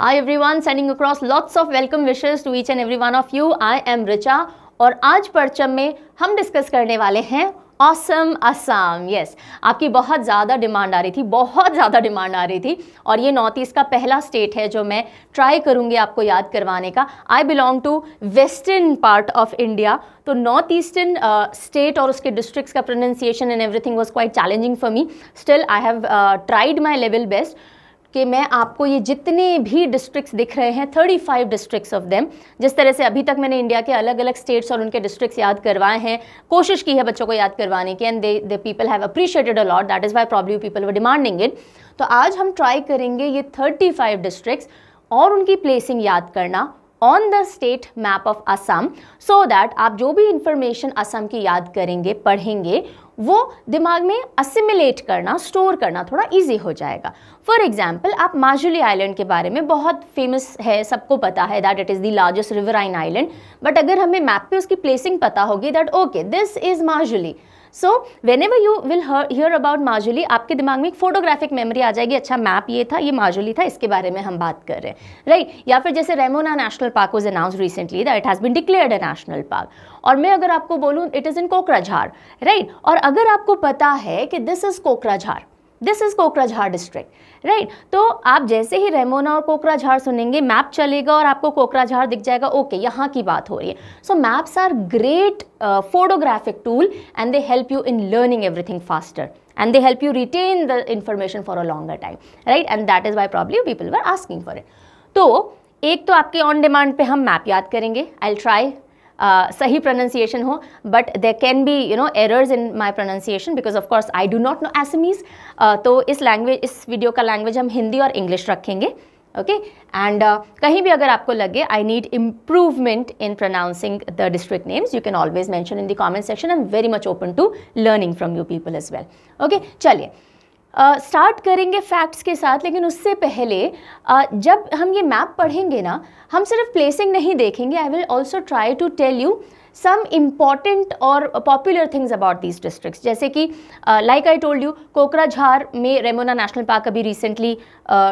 I everyone sending across lots of welcome wishes to each and every one of you I am Richa और आज परचम में हम discuss करने वाले हैं ऑसम असम यस आपकी बहुत ज़्यादा डिमांड आ रही थी बहुत ज़्यादा डिमांड आ रही थी और ये नॉर्थ ईस्ट का पहला स्टेट है जो मैं ट्राई करूँगी आपको याद करवाने का I belong to western part of India तो नॉर्थ ईस्टर्न स्टेट और उसके डिस्ट्रिक्ट्स का pronunciation and everything was quite challenging for me still I have tried my level best कि मैं आपको ये जितने भी डिस्ट्रिक्ट्स दिख रहे हैं 35 डिस्ट्रिक्ट ऑफ देम जिस तरह से अभी तक मैंने इंडिया के अलग अलग स्टेट्स और उनके डिस्ट्रिक्ट याद करवाए हैं कोशिश की है बच्चों को याद करवाने की and they the people have appreciated a lot that is why problem people वो डिमांडिंग इट तो आज हम ट्राई करेंगे ये 35 डिस्ट्रिक्ट और उनकी प्लेसिंग याद करना on the state map of Assam so that आप जो भी इंफॉर्मेशन असम की याद करेंगे पढ़ेंगे वो दिमाग में असिमिलेट करना स्टोर करना थोड़ा इजी हो जाएगा फॉर एग्जाम्पल आप माजुली आइलैंड के बारे में बहुत फेमस है सबको पता है that it is the largest आइन आइलैंड बट अगर हमें मैप पे उसकी प्लेसिंग पता होगी that okay this is Majuli so whenever you will hear about Majuli आपके दिमाग में एक फोटोग्राफिक मेमोरी आ जाएगी अच्छा मैप ये था ये माजुली था इसके बारे में हम बात कर रहे हैं राइट right? या फिर जैसे Raimona national Park was announce recently that has been declared a national park और मैं अगर आपको बोलूँ it is in Kokrajhar right और अगर आपको पता है कि this is Kokrajhar this is Kokrajhar district right तो आप जैसे ही रेमोना और कोकराझार सुनेंगे मैप चलेगा और आपको कोकराझार दिख जाएगा ओके okay, यहाँ की बात हो रही है so maps are great photographic tool and they help you in learning everything faster and they help you retain the information for a longer time right and that is my problem people were asking for it तो एक तो आपके on demand पे हम map याद करेंगे I try uh, sahi pronunciation ho but there can be you know errors in my pronunciation because of course I do not know Assamese uh, तो इस language इस video का language हम हिंदी और English रखेंगे ओके okay? एंड uh, कहीं भी अगर आपको लगे I need improvement in pronouncing the district names you can always mention in the comment section I am very much open to learning from you people as well okay चलिए start uh, करेंगे facts के साथ लेकिन उससे पहले uh, जब हम ये मैप पढ़ेंगे ना हम सिर्फ प्लेसिंग नहीं देखेंगे I will also try to tell you some important और popular things about these district जैसे कि like I told you Kokrajhar में रेमोना नेशनल पार्क अभी रिसेंटली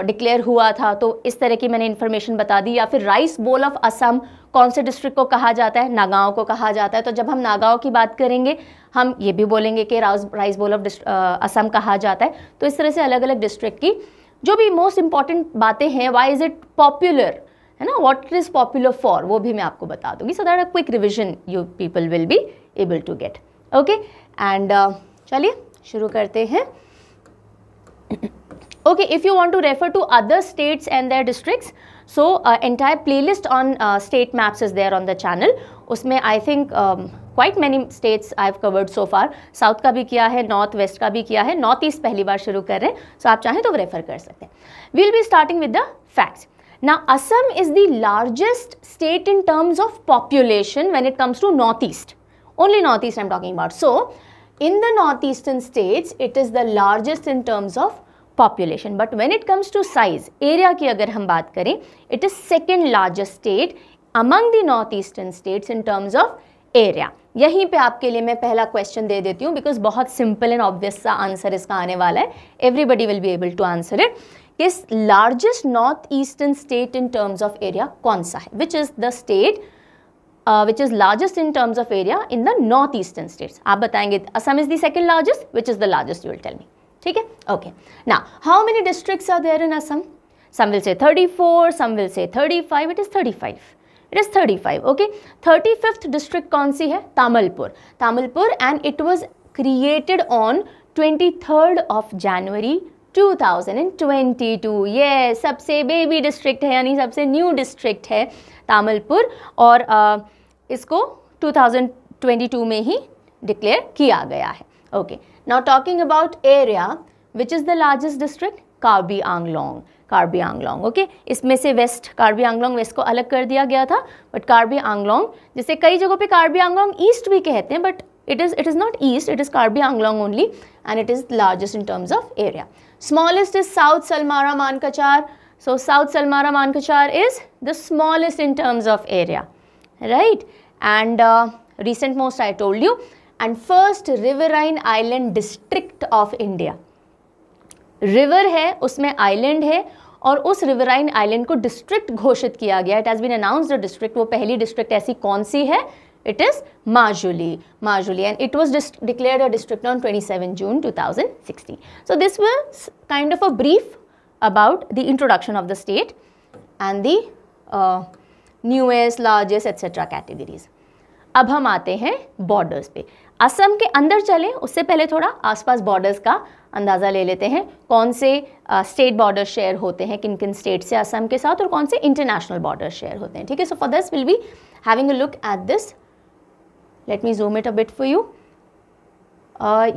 डिक्लेयर uh, हुआ था तो इस तरह की मैंने इन्फॉर्मेशन बता दी या फिर राइस बोल ऑफ असम कौन से डिस्ट्रिक्ट को कहा जाता है नागांव को कहा जाता है तो जब हम नागांव की बात करेंगे हम ये भी बोलेंगे कि राउस राइस बोल ऑफ असम कहा जाता है तो इस तरह से अलग अलग डिस्ट्रिक्ट की जो भी मोस्ट इंपॉर्टेंट बातें हैं वाई इज़ इट पॉपुलर है ना what it is popular for वो भी मैं आपको बता दूंगी so that a quick revision you people will be able to get okay and चलिए शुरू करते हैं okay if you want to refer to other states and their district so entire playlist on state maps is there on the channel उसमें I think quite many states I have covered so far south का भी किया है north west का भी किया है north east पहली बार शुरू कर रहे हैं सो so, आप चाहें तो वो रेफर कर सकते हैं we'll be starting with the facts Now Assam is the largest state in terms of population when it comes to northeast. Only northeast I'm talking about. So in the northeastern states it is the largest in terms of population but when it comes to size area ki agar hum baat kare it is second largest state among the northeastern states in terms of area. यहीं पे आपके लिए मैं पहला question दे देती हूँ because बहुत simple and obvious सा आंसर इसका आने वाला है Everybody will be able to answer it. This largest northeastern state in terms of area, Konsa, which is the state uh, which is largest in terms of area in the northeastern states. आप बताएंगे Assam is the second largest, which is the largest you will tell me. ठीक है? Okay. Now, how many districts are there in Assam? Some will say 34, some will say 35. It is 35. It is 35. Okay. 35th district कौन सी है? Tamalpur. Tamalpur and it was created on 23rd of January 2022 ये सबसे baby district है यानी सबसे new district है तामलपुर और आ, इसको 2022 में ही डिक्लेयर किया गया है okay now talking about area which is the largest district Karbi Anglong Karbi Anglong okay इसमें से वेस्ट कार्बी आंगलोंग वेस्ट को अलग कर दिया गया था बट कार्बी आंगलोंग जिसे कई जगहों पे कार्बी आंगलोंग ईस्ट भी कहते हैं but it is it is not east it is Karbi Anglong only and it is largest in terms of area smallest is South Salmara Mankachar. So South Salmara Mankachar is the smallest in terms of area, right? And uh, recent most I told you. And first riverine island district of India. river hai usme island hai और उस riverine island को district घोषित किया गया it has been announced district वो पहली district ऐसी कौन सी है It is Majuli, Majuli and it was declared a district on 27 June 2016. So this was kind of a brief about the introduction of the state and the uh, newest, largest etc. categories. अब हम आते हैं borders पे असम के अंदर चले उससे पहले थोड़ा आसपास बॉर्डर्स का अंदाज़ा ले लेते हैं कौन से स्टेट बॉर्डर शेयर होते हैं किन किन स्टेट से असम के साथ और कौन से इंटरनेशनल बॉर्डर शेयर होते हैं ठीक है so for this will be having a look at this let me zoom it a bit for you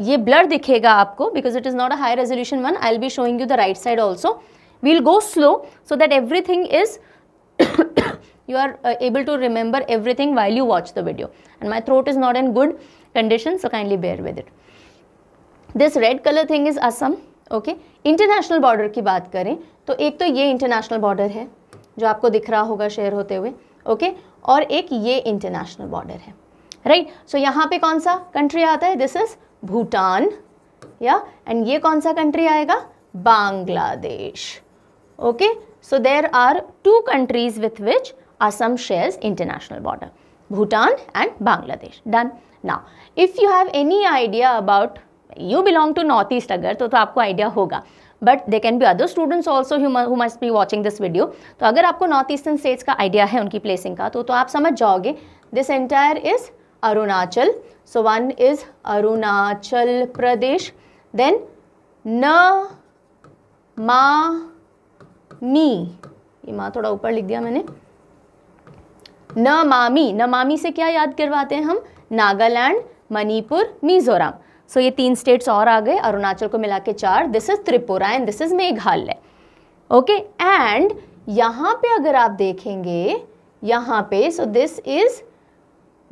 ये ब्लड दिखेगा आपको because it is not a high resolution one I'll be showing you the right side also we'll go slow so that everything is you are able to remember everything while you watch the video and my throat is not in good condition so kindly bear with it this red colour thing is Assam okay international border की बात करें तो एक तो ये international border है जो आपको दिख रहा होगा शेयर होते हुए ओके okay? और एक ये इंटरनेशनल बॉर्डर है राइट सो यहाँ पे कौन सा कंट्री आता है दिस इज भूटान या एंड ये कौन सा कंट्री आएगा Bangladesh okay so there are two countries with which Assam shares international border Bhutan and Bangladesh done now if you have any idea about you belong to north east तो तो आपको आइडिया होगा but they can be other students also who must be watching this video तो अगर आपको north eastern states का idea है उनकी प्लेसिंग का तो तो आप समझ जाओगे this entire is Arunachal. So one is Arunachal Pradesh. Then Na Ma मी ये माँ थोड़ा ऊपर लिख दिया मैंने न मामी न मामी से क्या याद करवाते हैं हम नागालैंड मणिपुर मिजोरम सो ये तीन स्टेट्स और आ गए अरुणाचल को मिला के चार this is Tripura and this is Meghalaya okay and यहाँ पे अगर आप देखेंगे यहाँ पे so this is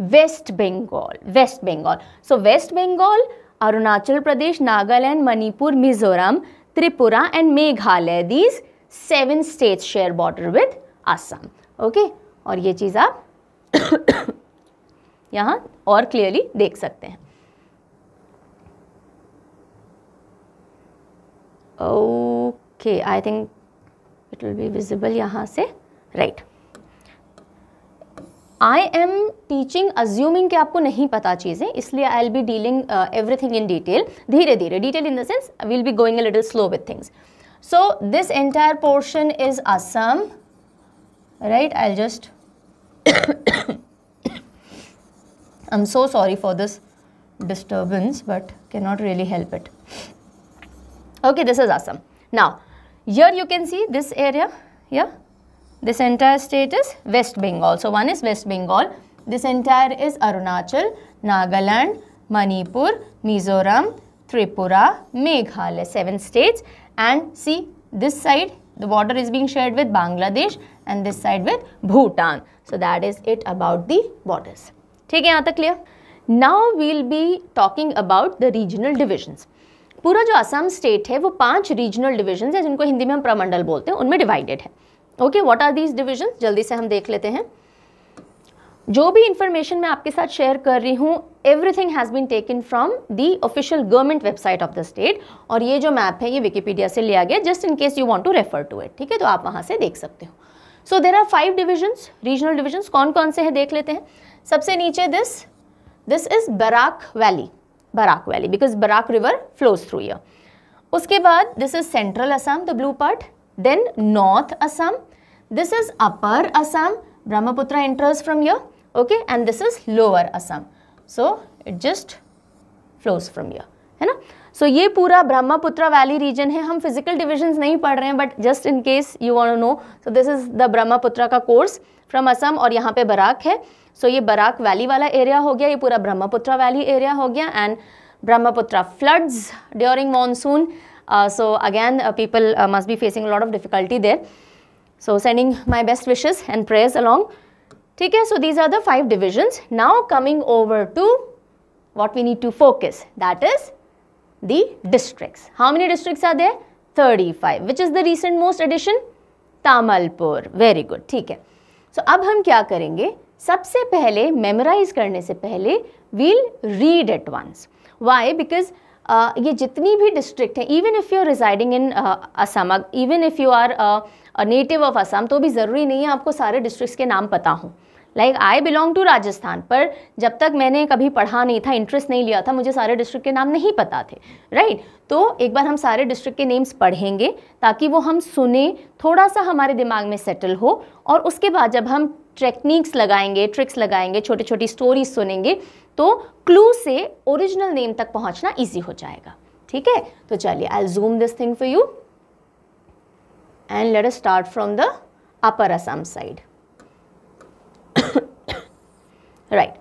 west Bengal west Bengal so west Bengal Arunachal Pradesh Nagaland Manipur Mizoram Tripura and Meghalaya these seven states share border with Assam okay और ये चीज़ आप यहाँ और क्लियरली देख सकते हैं okay I think it will be visible यहाँ से right right. I am teaching assuming के आपको नहीं पता चीज़ें इसलिए I'll be dealing everything in detail धीरे धीरे detail in the sense will be going little slow with things so this entire portion is Assam right I just I am so sorry for this disturbance but can not really help it okay this is Assam now yeah you can see this area या This entire state is West Bengal. So one is West Bengal. This entire is Arunachal, Nagaland, Manipur, Mizoram, Tripura, Meghalaya, seven states. And see this side, the water is being shared with Bangladesh and this side with Bhutan. So that is it about the waters. Okay, है यहाँ clear? Now we'll be talking about the regional divisions. पूरा जो Assam state है वो पांच regional divisions है जिनको हिंदी में हम प्रमंडल बोलते हैं उनमें डिवाइडेड है okay what are these division जल्दी से हम देख लेते हैं जो भी इंफॉर्मेशन मैं आपके साथ शेयर कर रही हूँ everything has been taken from the official government website of the state और ये जो मैप है ये विकीपीडिया से लिया गया just in case you want to refer to it ठीक है तो आप वहाँ से देख सकते हो so there are five divisions regional divisions कौन कौन से हैं देख लेते हैं सबसे नीचे this this is Barak valley Barak valley because Barak river flows through yeah उसके बाद this is central Assam the blue part Then North Assam. This is Upper Assam. Brahmaputra enters from here. Okay. And this is Lower Assam. So, it just flows from here. है ना सो so, ये पूरा Brahmaputra valley reason है हम physical divisions नहीं पढ़ रहे हैं but just in case you want to know so this is the Brahmaputra का कोर्स फ्रॉम असम और यहाँ पे बराक है सो so, ये बराक वैली वाला एरिया हो गया ये पूरा ब्रह्मपुत्र वैली एरिया हो गया and Brahmaputra floods during monsoon Uh, so again, uh, people uh, must be facing a lot of difficulty there. So sending my best wishes and prayers along. Take care. so these are the five divisions now coming over to what we need to focus that is the districts how many districts are there 35 which is the recent most addition tamalpur very good Take so अब हम क्या करेंगे सबसे पहले पहले we'll read it. once why because ये जितनी भी डिस्ट्रिक्ट हैं even if you are residing in Assam even if you are native of Assam तो भी ज़रूरी नहीं है आपको सारे डिस्ट्रिक्ट के नाम पता हों like I belong to Rajasthan पर जब तक मैंने कभी पढ़ा नहीं था इंटरेस्ट नहीं लिया था मुझे सारे डिस्ट्रिक्ट के नाम नहीं पता थे राइट right? तो एक बार हम सारे डिस्ट्रिक्ट के नेम्स पढ़ेंगे ताकि वो हम सुने थोड़ा सा हमारे दिमाग में सेटल हो और उसके बाद जब हम टेक्निक्स लगाएंगे ट्रिक्स लगाएंगे छोटी छोटी स्टोरीज सुनेंगे तो क्लू से ओरिजिनल नेम तक पहुंचना ईजी हो जाएगा ठीक है तो चलिए I zoom this thing for you and let us start from the upper Assam side right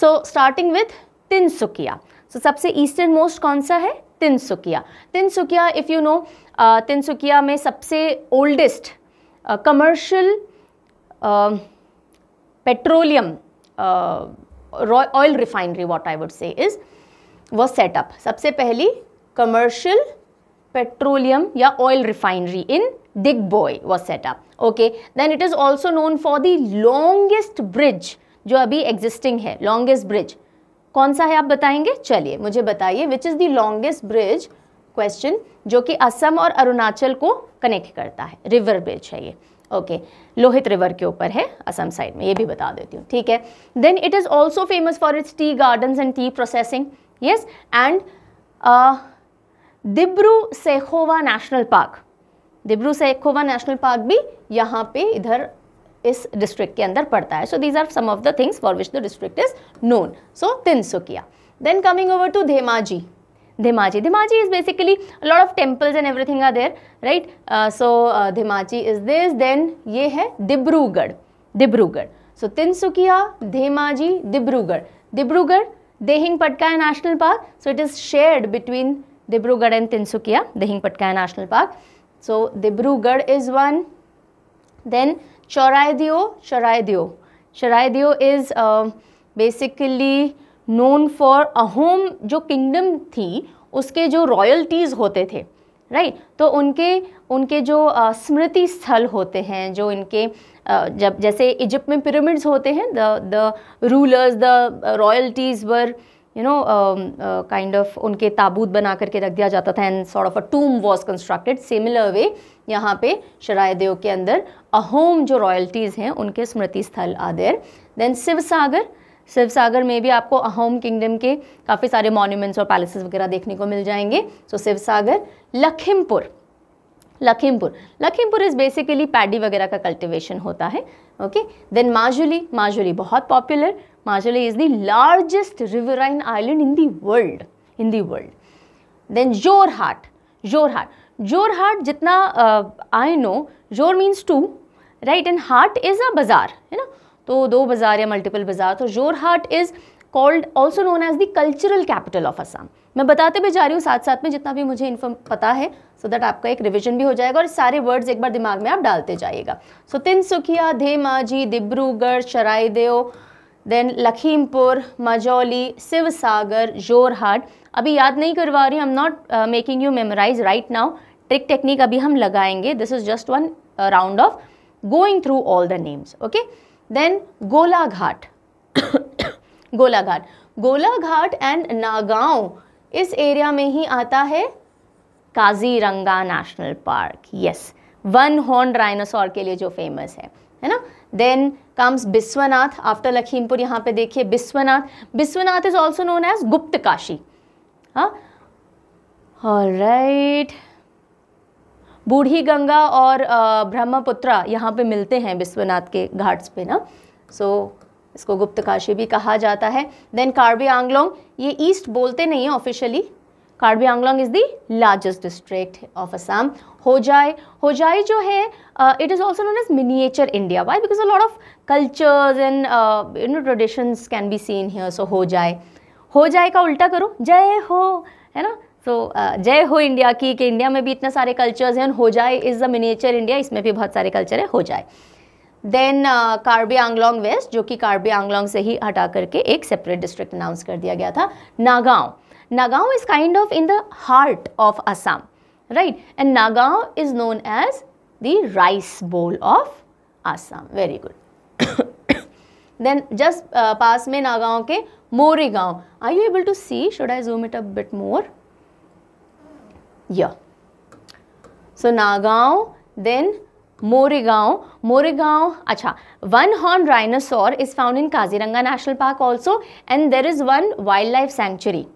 so starting with Tinsukia so सबसे ईस्टर्न मोस्ट कौन सा है Tinsukia Tinsukia if you know Tinsukia में सबसे oldest commercial uh, petroleum uh, oil refinery what I would say is was set up. sabse pehli commercial petroleum ya oil refinery in Digboy was set up. Okay, then it is also known for the longest bridge jo abhi existing hai longest bridge. कौन सा है आप बताएंगे चलिए मुझे बताइए which is the longest bridge question जो कि असम और अरुणाचल को कनेक्ट करता है रिवर ब्रिज है ये ओके लोहित रिवर के ऊपर है असम साइड में ये भी बता देती हूँ ठीक है then it is also famous for its tea garden and tea processing yes and Dibru Saikhowa national park Dibru Saikhowa national park भी यहाँ पे इधर इस डिस्ट्रिक्ट के अंदर पड़ता है so these are some of the things for which the district is known so Tinsukia then coming over to Dhemaji Dhimaji. Dhimaji is basically a lot of temples and everything are there, right? Uh, so uh, Dhimaji is this. Then ये है Dibrugarh. Dibrugarh. So Tinsukia, Dhimaji, Dibrugarh. Dibrugarh, Dehing Patkaya National Park. So it is shared between Dibrugarh and Tinsukia, Dehing Patkaya National Park. So Dibrugarh is one. Then Choraidio, Choraidio. Choraidio is uh, basically known for Ahom जो kingdom थी उसके जो royalties होते थे right right? तो उनके उनके जो स्मृति स्थल होते हैं जो इनके आ, जब जैसे इजिप्ट में पिरामिड्स होते हैं the the rulers the royalties were you know kind of उनके ताबूत बना करके रख दिया जाता था and sort of a tomb was constructed similar way यहाँ पे शराय देव के अंदर अहोम जो रॉयल्टीज़ हैं उनके स्मृति स्थल आदेर देन शिव सागर शिवसागर में भी आपको अहोम किंगडम के काफ़ी सारे मॉन्यूमेंट्स और पैलेसेस वगैरह देखने को मिल जाएंगे so Shiv Sivasagar Lakhimpur Lakhimpur Lakhimpur is basically paddy वगैरह का कल्टिवेशन होता है ओके देन माजुली माजुली बहुत popular Majuli is the largest riverine island in the world in the world then Jorhat Jorhat Jorhat जितना आई नो जोर मीन्स टू राइट एंड हार्ट इज़ अ बाज़ार है ना तो दो बाज़ार या मल्टीपल बाज़ार तो Jorhat is called also known as the cultural capital of Assam मैं बताते भी जा रही हूँ साथ साथ में जितना भी मुझे इन्फॉर्म पता है सो so दैट आपका एक रिविजन भी हो जाएगा और सारे वर्ड्स एक बार दिमाग में आप डालते जाइएगा so so, Tinsukia Dhemaji Dibrugarh Charaideo then Lakhimpur Majuli Sivasagar Jorhat अभी याद नहीं करवा रही I am not making you memorize right now trick technique अभी हम लगाएंगे this is just one round of going through all the names okay then Golaghat Golaghat Golaghat and Nagaon इस एरिया में ही आता है Kaziranga national park yes one horn dinosaur के लिए जो फेमस है है ना then comes Biswanath after Lakhimpur यहाँ पे देखिए Biswanath Biswanath is also known as Gupt Kashi हाँ राइट right. बूढ़ी गंगा और ब्रह्मपुत्रा यहाँ पे मिलते हैं विश्वनाथ के घाट्स पे ना सो so, इसको गुप्त काशी भी कहा जाता है देन कार्बी आंगलोंग ये ईस्ट बोलते नहीं है officially Karbi Anglong is the largest district of Assam हो जाए जो है it is also known as miniature India why because a lot of cultures and you know traditions can be seen here so हो जाए का उल्टा करो जय हो है ना सो uh, जय हो इंडिया की कि इंडिया में भी इतने सारे कल्चर्स हैं हो जाए इज़ द मिनिएचर इंडिया इसमें भी बहुत सारे कल्चर है हो जाए देन कार्बी आंगलोंग वेस्ट जो कि कार्बी आंगलोंग से ही हटा करके एक सेपरेट डिस्ट्रिक्ट अनाउंस कर दिया गया था Nagaon Nagaon is kind of in the heart of Assam right and Nagaon is known as the rice bowl of Assam very good then just pass में नागांव के Morigaon I you able to see should I zoom it a bit more year. So Nagao, then Morigao. Morigao, acha. One horned rhinosaur is found in Kaziranga National Park also and there is one wildlife sanctuary.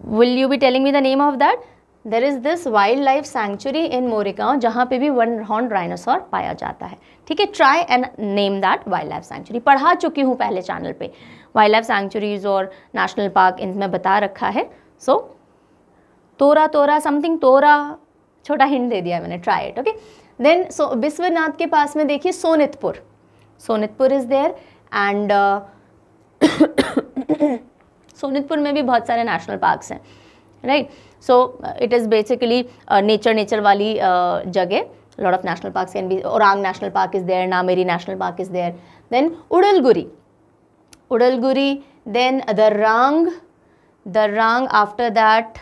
Will you be telling me the name of that? There is this wildlife sanctuary in Morigao, जहाँ पे भी one horn dinosaur पाया जाता है ठीक है Try and name that wildlife sanctuary. पढ़ा चुकी हूँ पहले चैनल पे Wildlife sanctuaries और national park इनमें बता रखा है so, तोरा तोरा समथिंग तोरा छोटा हिंट दे दिया मैंने try it okay then so Vishwanath के पास में देखिए Sonitpur Sonitpur is there and Sonitpur में भी बहुत सारे नेशनल पार्क्स हैं right so it is basically nature nature वाली uh, जगह lord of national park N B Orang national park is there Nameri national park is there then Udalguri Udalguri then Darrang Darrang after that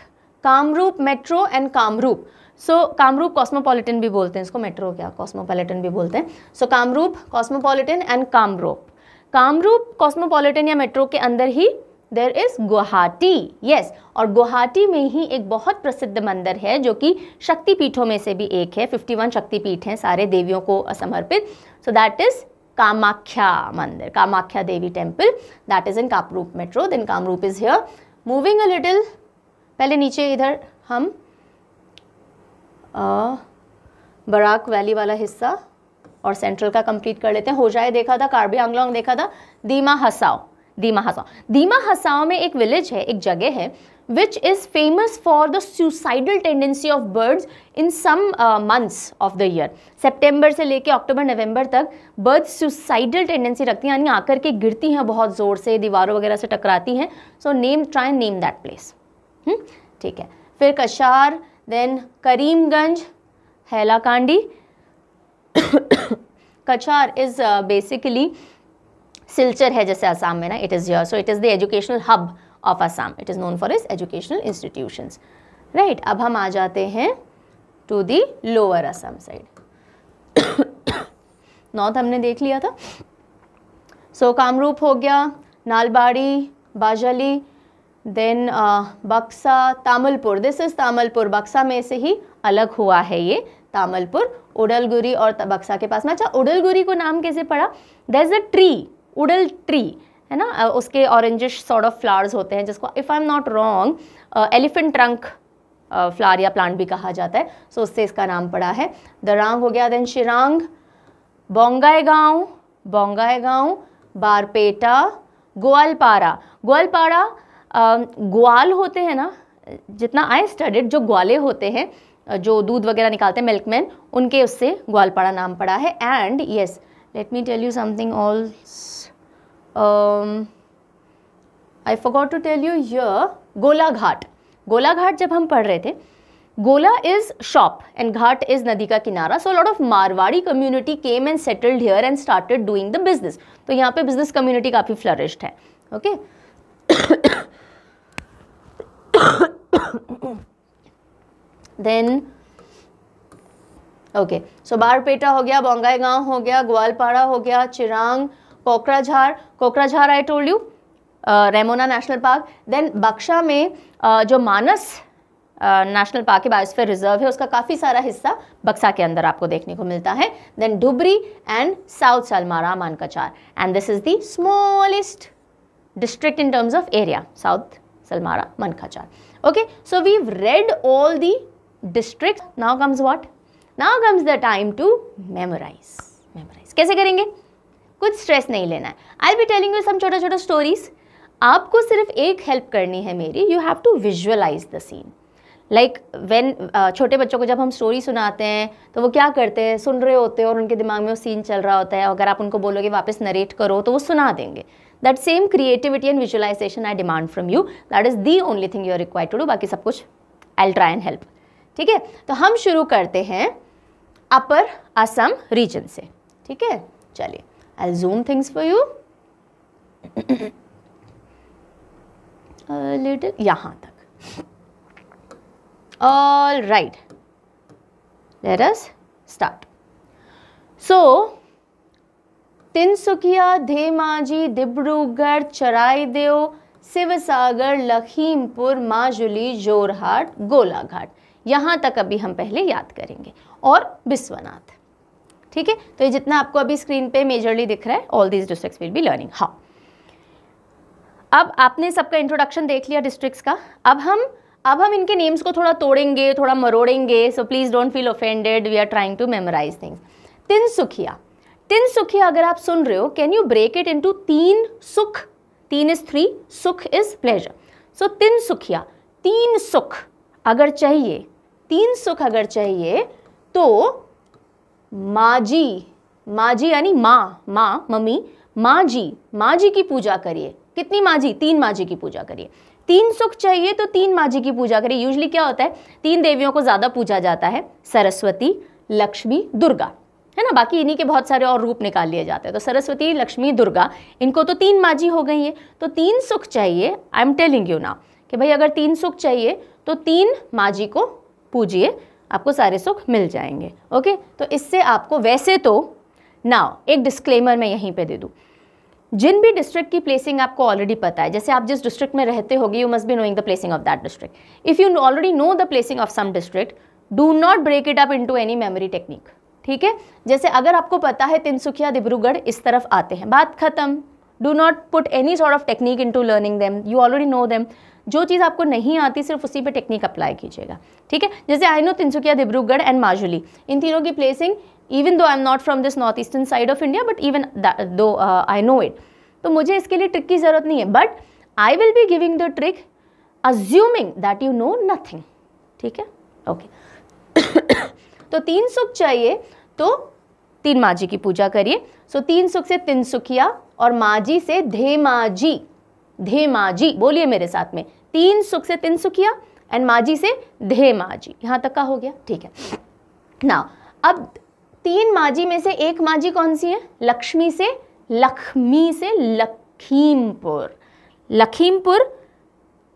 Kamrup metro and Kamrup so so, Kamrup cosmopolitan भी बोलते हैं इसको metro क्या cosmopolitan भी बोलते हैं so so, Kamrup cosmopolitan and Kamrup Kamrup cosmopolitan या मेट्रो के अंदर ही देर इज़ गुवाहाटी यस और गुवाहाटी में ही एक बहुत प्रसिद्ध मंदिर है जो कि शक्तिपीठों में से भी एक है 51 शक्तिपीठ हैं सारे देवियों को समर्पित सो दैट इज़ कामाख्या मंदिर Kamakhya Devi temple that is in Kamrup metro then Kamrup is here moving a little पहले नीचे इधर हम आ, बराक वैली वाला हिस्सा और सेंट्रल का कंप्लीट कर लेते हैं हो जाए देखा था कार्बी आंगलोंग देखा था दीमा हसाओ दीमा हसाओ दीमा हसाओ में एक विलेज है एक जगह है which is famous for the suicidal tendency of birds in some months of the year September से लेके अक्टूबर नवंबर तक बर्ड्स सुसाइडल टेंडेंसी रखती हैं यानी आकर के गिरती हैं बहुत ज़ोर से दीवारों वगैरह से टकराती हैं so name try name that place hmm, ठीक है फिर कशार देन करीमगंज हैलाकांडी कछार इज़ बेसिकली uh, सिलचर है जैसे आसाम में ना it is your so it is the educational hub of Assam it is known for is educational institutions right अब हम आ जाते हैं to the lower Assam side north हमने देख लिया था सो so, कामरूप हो गया नालबाड़ी बाजली देन बक्सा तामलपुर दिस इज़ तामलपुर बक्सा में से ही अलग हुआ है ये तामलपुर उडलगुरी और बक्सा के पास में अच्छा उडलगुरी को नाम कैसे पड़ा दर इज़ अ ट्री उडल ट्री है ना उसके ऑरेंजिश सॉर्ट ऑफ फ्लावर्स होते हैं जिसको if I am not wrong elephant trunk flower या प्लांट भी कहा जाता है सो so, उससे इसका नाम पड़ा है दरांग हो गया देन शिरांग बोंगाए गाँव बोंगाए गाँव बारपेटा ग्वालपारा ग्वालपाड़ा ग्वाल होते हैं ना जितना आई स्टडीड जो ग्वाले होते हैं जो दूध वगैरह निकालते हैं मिल्कमैन उनके उससे ग्वालपाड़ा नाम पड़ा है and yes let me tell you something all I forgot to tell you य गोला घाट जब हम पढ़ रहे थे गोला इज शॉप एंड घाट इज नदी का किनारा so lot of Marwari community came and settled here and started doing the business तो यहाँ पे बिजनेस कम्युनिटी काफ़ी फ्लरिश्ड है okay okay? Then okay so Barpeta हो गया बोंगाईगांव हो गया ग्वालपाड़ा हो गया Chirang Kokrajhar Kokrajhar I told you Raimona national park then Baksa में uh, जो मानस नेशनल पार्क है बायोस्फेयर रिजर्व है उसका काफ़ी सारा हिस्सा बक्सा के अंदर आपको देखने को मिलता है then Dhubri and south Salmara Mankachar and this is the smallest district in terms of area south Salmara, Mankhachar. Okay, so we've read all the districts. Now comes what? Now comes the time to memorize. Memorize. कैसे करेंगे कुछ stress नहीं लेना है I be telling you some छोटा छोटा stories आपको सिर्फ एक हेल्प करनी है मेरी you have to visualise the scene like when छोटे बच्चों को जब हम स्टोरी सुनाते हैं तो वो क्या करते हैं सुन रहे होते हैं और उनके दिमाग में वो सीन चल रहा होता है अगर आप उनको बोलोगे वापस नरेट करो तो वो सुना देंगे that same creativity and visualisation I demand from you that is the only thing you are required to do बाकी सब कुछ आई ट्राई एंड हेल्प ठीक है तो हम शुरू करते हैं अपर असम रीजन से ठीक है चलिए I zoom things for you little यहां तक all right let us start so Tinsukia Dhemaji Dibrugarh Charaideo Sivasagar Lakhimpur Majuli Jorhat Golaghat यहाँ तक अभी हम पहले याद करेंगे और विश्वनाथ ठीक है तो ये जितना आपको अभी स्क्रीन पे मेजरली दिख रहा है all these district will be learning हाँ अब आपने सबका इंट्रोडक्शन देख लिया डिस्ट्रिक्ट्स का अब हम अब हम इनके नेम्स को थोड़ा तोड़ेंगे थोड़ा मरोड़ेंगे so please don't feel offended we are trying to memorise things Tinsukia तीन सुखी अगर आप सुन रहे हो can you break it into तीन सुख तीन इज थ्री सुख इज प्लेजर सो तीन सुखिया तीन सुख अगर चाहिए तीन सुख अगर चाहिए तो माजी माजी यानी माँ माँ मम्मी माँ जी माँ जी की पूजा करिए कितनी माँ जी तीन माँ जी की पूजा करिए तीन सुख चाहिए तो तीन माँ जी की पूजा करिए यूजली क्या होता है तीन देवियों को ज़्यादा पूजा जाता है सरस्वती लक्ष्मी दुर्गा है ना बाकी इन्हीं के बहुत सारे और रूप निकाल लिए जाते हैं तो सरस्वती लक्ष्मी दुर्गा इनको तो तीन माजी हो गई है तो तीन सुख चाहिए आई एम टेलिंग यू ना कि भाई अगर तीन सुख चाहिए तो तीन माँ जी को पूजिए आपको सारे सुख मिल जाएंगे ओके तो इससे आपको वैसे तो ना एक डिस्क्लेमर मैं यहीं पर दे दूँ जिन भी डिस्ट्रिक्ट की प्लेसिंग आपको ऑलरेडी पता है जैसे आप जिस डिस्ट्रिक्ट में रहते होगे you must be knowing the placing of that district if you already know the placing of some district do not break it up into any memory technique ठीक है जैसे अगर आपको पता है तिनसुखिया डिब्रूगढ़ इस तरफ आते हैं बात खत्म do not put any sort of technique in to learning them you already know them जो चीज़ आपको नहीं आती सिर्फ उसी पे टेक्निक अप्लाई कीजिएगा ठीक है जैसे I know Tinsukia Dibrugarh and Majuli इन तीनों की placing even though I am not from this north eastern side of India but even though I no it तो मुझे इसके लिए ट्रिक की ज़रूरत नहीं है but I will be giving the trick assuming that you know nothing ठीक है ओके okay. तो तीन सुख चाहिए तो तीन माँ जी की पूजा करिए सो तीन सुख से तीन सुखिया और माँ जी से धे माँ जी धे माँ जी बोलिए मेरे साथ में तीन सुख से तीन सुखिया एंड माँ जी से धे माँ जी यहाँ तक का हो गया ठीक है ना अब तीन माँ जी में से एक माँ जी कौन सी है लक्ष्मी से लक्ष्मी से Lakhimpur Lakhimpur